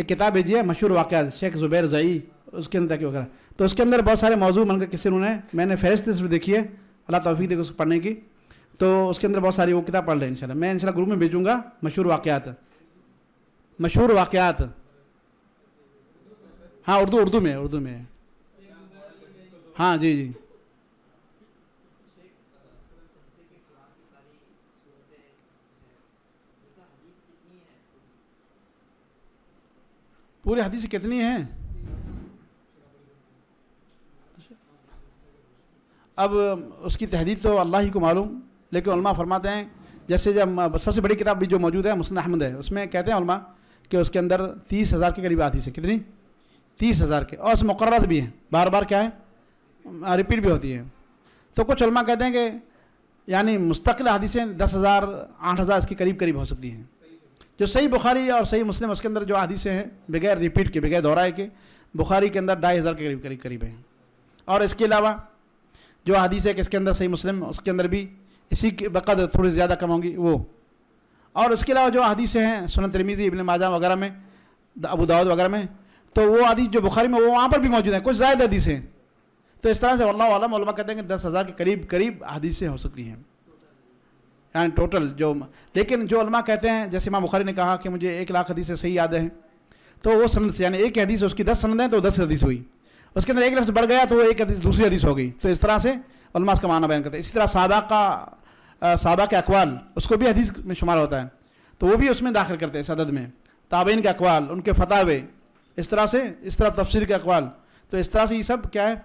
एक किताब भेजी है मशहूर वाक़ शेख ज़ुबैर जई उसके अंदर क्यों करा तो उसके अंदर बहुत सारे मौजू बनकर किसी उन्होंने मैंने फहरिस्त इसमें देखी है अल्लाह तोफ़ी देखो उसको पढ़ने की तो उसके अंदर बहुत सारी वो किताब पढ़ लें इनशाला मैं इनशाला ग्रुप में भेजूँगा मशहूर वाक़ात मशहूर वाक़ात हाँ उर्दू उर्दू में उर्दू में हाँ जी जी पूरे हदीस कितनी है अब उसकी तहदीद तो अल्लाह ही को मालूम लेकिन उलमा फरमाते हैं जैसे जब सबसे बड़ी किताब भी जो मौजूद है मुस्लिम अहमद है उसमें कहते हैं उलमा कि उसके अंदर तीस हज़ार के करीब आती है कितनी तीस हज़ार के और उसमें मुकर्रत भी हैं बार बार क्या है रिपीट भी होती है तो कुछ उलमा कहते हैं कि यानी मुस्तकिल हदीसें दस हज़ार आठ हज़ार इसके करीब करीब हो सकती हैं जो सही बुखारी और सही मुस्लिम उसके अंदर जो हदीसें हैं बगैर रिपीट के बगैर दोहराए के बुखारी के अंदर ढाई हज़ार के करीब करीब करीब हैं और इसके अलावा जो हदीस है किसके अंदर सही मुस्लिम उसके अंदर भी इसी की बकद थोड़ी ज़्यादा कम होंगी वो और उसके अलावा जो हदीसें हैं सुनत रमीज़ी इबन माजा वगैरह में अबू दाऊद वगैरह में तो वो हदीस जो बुखारी में वो वहाँ पर भी मौजूद हैं कुछ ज़ायद हदीसें तो इस तरह से वल्ला कहते हैं कि दस हज़ार के करीब करीब हदीसें हो सकती हैं यानी टोटल जो लेकिन जो अलमा कहते हैं जैसे माँ बुखारी ने कहा कि मुझे एक लाख हदीसें सही याद हैं तो वो सनद से यानी एक हदीस उसकी दस सनद हैं तो दस हदीस हुई उसके अंदर एक लफ्ज़ बढ़ गया तो वो एक हदीस दूसरी हदीस हो गई तो इस तरह से अलमा उसका माना बयान करते हैं इसी तरह सादा का सादा के अकवाल उसको भी हदीस में शुमार होता है तो वो भी उसमें दाखिल करते हैं सदद में ताबीन के अकवाल उनके फतावे इस तरह से इस तरह तफसर के अकवाल तो इस तरह से ये सब क्या है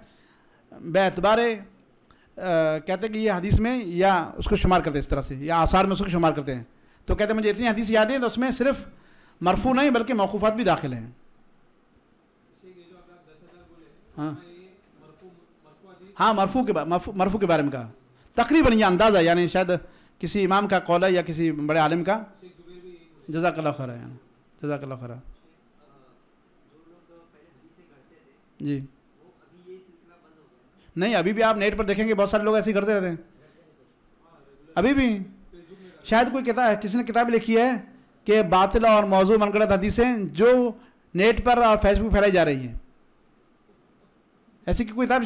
बेतबार कहते हैं कि ये हदीस में या उसको शुमार करते हैं इस तरह से या आसार में उसको शुमार करते हैं तो कहते हैं मुझे इतनी हदीस याद है तो उसमें सिर्फ मरफू नहीं बल्कि मौकूफ़ात भी दाखिल हैं हाँ हाँ मरफू के मरफू के बारे में कहा तकरीबन यह अंदाज़ा यानी शायद किसी इमाम का कौल है या किसी बड़े आलिम का जजाकल खरा यानी जजाकल्ला खरा जी नहीं अभी भी आप नेट पर देखेंगे बहुत सारे लोग ऐसे करते रहते हैं अभी भी शायद कोई किताब किसी ने किताब लिखी है कि बातिल और मौजू मनगढ़ हदीसें जो नेट पर और फेसबुक फैलाई जा रही हैं ऐसी की कोई किताब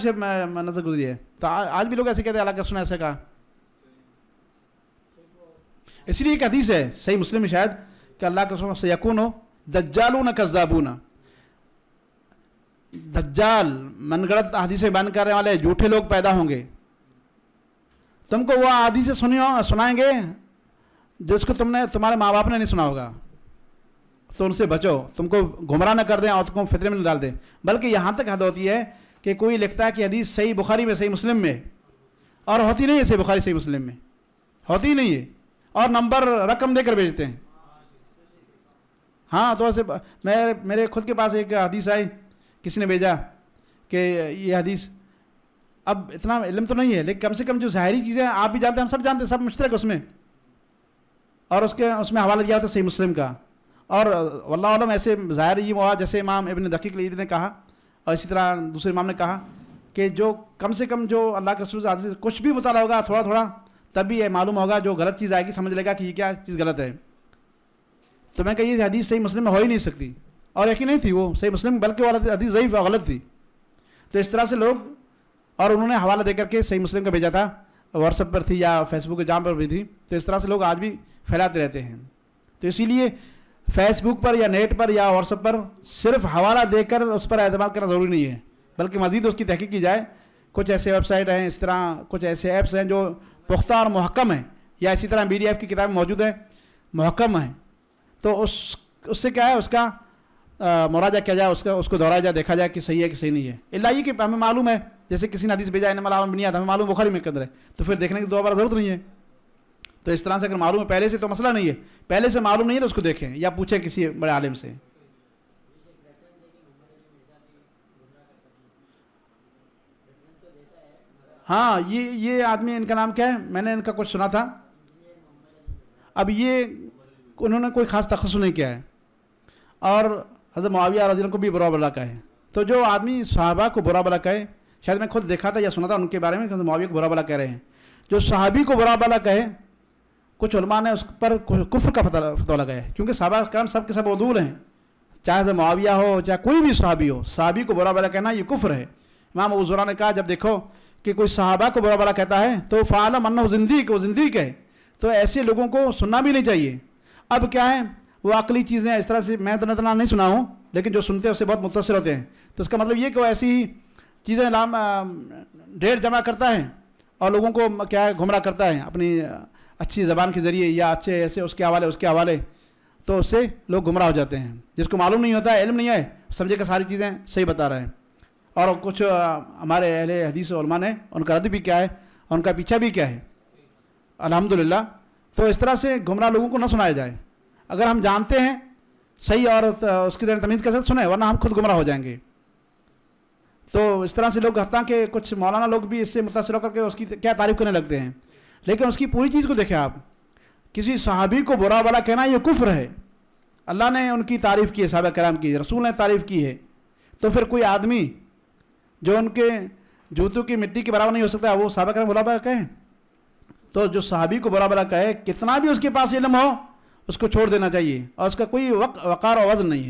नजर गुजरी है तो आ, आज भी लोग ऐसे कहते हैं अला सुना ऐसे कहा इसलिए एक हदीस है सही मुस्लिम शायद कि अल्लाह से यकून हो दज्जालू न कज्जाबू ना दज्जाल मनगढ़ आदि से बयान करने वाले झूठे लोग पैदा होंगे तुमको वो आदि से सुनियो सुनाएंगे जिसको तुमने तुम्हारे माँ बाप ने नहीं सुना होगा तो उनसे बचो तुमको घुमरा न कर दें और तुमको फितरे में न डाल दें बल्कि यहाँ तक हद होती है कि कोई लिखता है कि हदीस सही बुखारी में सही मुस्लिम में और होती नहीं है सही बुखारी सही मुस्लिम में होती नहीं है और नंबर रकम देकर भेजते हैं हाँ तो ऐसे मेरे मेरे खुद के पास एक हदीस आई किसी ने भेजा कि ये हदीस अब इतना इलम तो नहीं है लेकिन कम से कम जो ज़ाहरी चीज़ें आप भी जानते हैं हम सब जानते हैं सब मुश्तरक उसमें और उसके उसमें हवाला दिया है सही मुस्लिम का और वल्लम ऐसे ज़ाहिर ये हुआ जैसे इमाम इबन दकीक ईद ने कहा और इसी तरह दूसरे इमाम ने कहा कि जो कम से कम जो अल्लाह के रसूल से कुछ भी मुताला होगा थोड़ा थोड़ा तभी ये मालूम होगा जो गलत चीज़ आएगी समझ लेगा कि ये क्या चीज़ गलत है तो मैं कही हदीस सही मुस्लिम में हो ही नहीं सकती और यकीन नहीं थी वो सही मुस्लिम बल्कि वो अति ज़यीफ़ और गलत थी तो इस तरह से लोग और उन्होंने हवाला दे करके सही मुस्लिम का भेजा था व्हाट्सएप पर थी या फेसबुक जाम पर भी थी तो इस तरह से लोग आज भी फैलाते रहते हैं तो इसीलिए फेसबुक पर या नेट पर या व्हाट्सएप पर सिर्फ हवाला देकर उस पर अहतमाद करना ज़रूरी नहीं है बल्कि मज़ीद उसकी तहकीक की जाए कुछ ऐसे वेबसाइट हैं इस तरह कुछ ऐसे ऐप्स हैं जो पुख्ता और महकम हैं या इसी तरह बी की किताबें मौजूद हैं महकम हैं तो उस उससे क्या है उसका मुराजा किया जाए उसका उसको दोहराया जाए देखा जाए कि सही है कि सही नहीं है इला कि हमें मालूम है जैसे किसी ने हदीस भेजा मालूम बनिया था हमें मालूम बुखारी में कदर है तो फिर देखने की दोबारा ज़रूरत नहीं है तो इस तरह से अगर मालूम है पहले से तो मसला नहीं है पहले से मालूम नहीं है तो उसको देखें या पूछें किसी बड़े आलिम से हाँ ये ये आदमी इनका नाम क्या है मैंने इनका कुछ सुना था अब ये उन्होंने कोई ख़ास तखस नहीं किया है और हज़रत माविया रजी को भी बुरा भला कहे तो जो आदमी साहबा को बुरा भला कहे शायद मैं खुद देखा था या सुना था उनके बारे में माविया को बुरा भला कह रहे हैं जो साहबी को बुरा भला कहे कुछ उलमा ने उस पर कुफ्र का पता लगाया क्योंकि साहबा काम सब के सब वदूल हैं चाहे से माविया हो चाहे कोई भी साहबी हो सहाबी को बुरा भला कहना ये कुफ है इमाम उजरा ने कहा जब देखो कि कोई साहबा को बुरा भला कहता है तो फ़ाल मन्ना जिंदगी को जिंदगी कहे तो ऐसे लोगों को सुनना भी नहीं चाहिए अब क्या है वो अकली चीज़ें इस तरह से मैं तो इतना नहीं सुना हूँ लेकिन जो सुनते हैं उससे बहुत मुतासर होते हैं तो इसका मतलब ये कि वो ऐसी चीज़ें नाम ढेर जमा करता है और लोगों को क्या है गुमराह करता है अपनी अच्छी ज़बान के ज़रिए या अच्छे ऐसे उसके हवाले उसके हवाले तो उससे लोग गुमराह हो जाते हैं जिसको मालूम नहीं होता है इल्म नहीं है समझे कि सारी चीज़ें सही बता रहे हैं और कुछ हमारे अहले हदीस ने उनका रद्द भी क्या है उनका पीछा भी क्या है अलहमदिल्ला तो इस तरह से गुमराह लोगों को ना सुनाया जाए अगर हम जानते हैं सही और उसकी तरह तमीज़ कैसे सुने वरना हम खुद गुमराह हो जाएंगे तो इस तरह से लोग हफ्ता के कुछ मौलाना लोग भी इससे मुतासर होकर के उसकी क्या तारीफ़ करने लगते हैं लेकिन उसकी पूरी चीज़ को देखें आप किसी सहाबी को बुरा भला कहना ये कुफ्र है अल्लाह ने उनकी तारीफ़ की है साहब कराम की रसूल ने तारीफ़ की है तो फिर कोई आदमी जो उनके जूतों की मिट्टी के बराबर नहीं हो सकता वो सहाबा कराम बुरा बला कहें तो जो सहाबी को बुरा भला कहे कितना भी उसके पास इलम हो उसको छोड़ देना चाहिए और उसका कोई वक, वकार और वजन नहीं है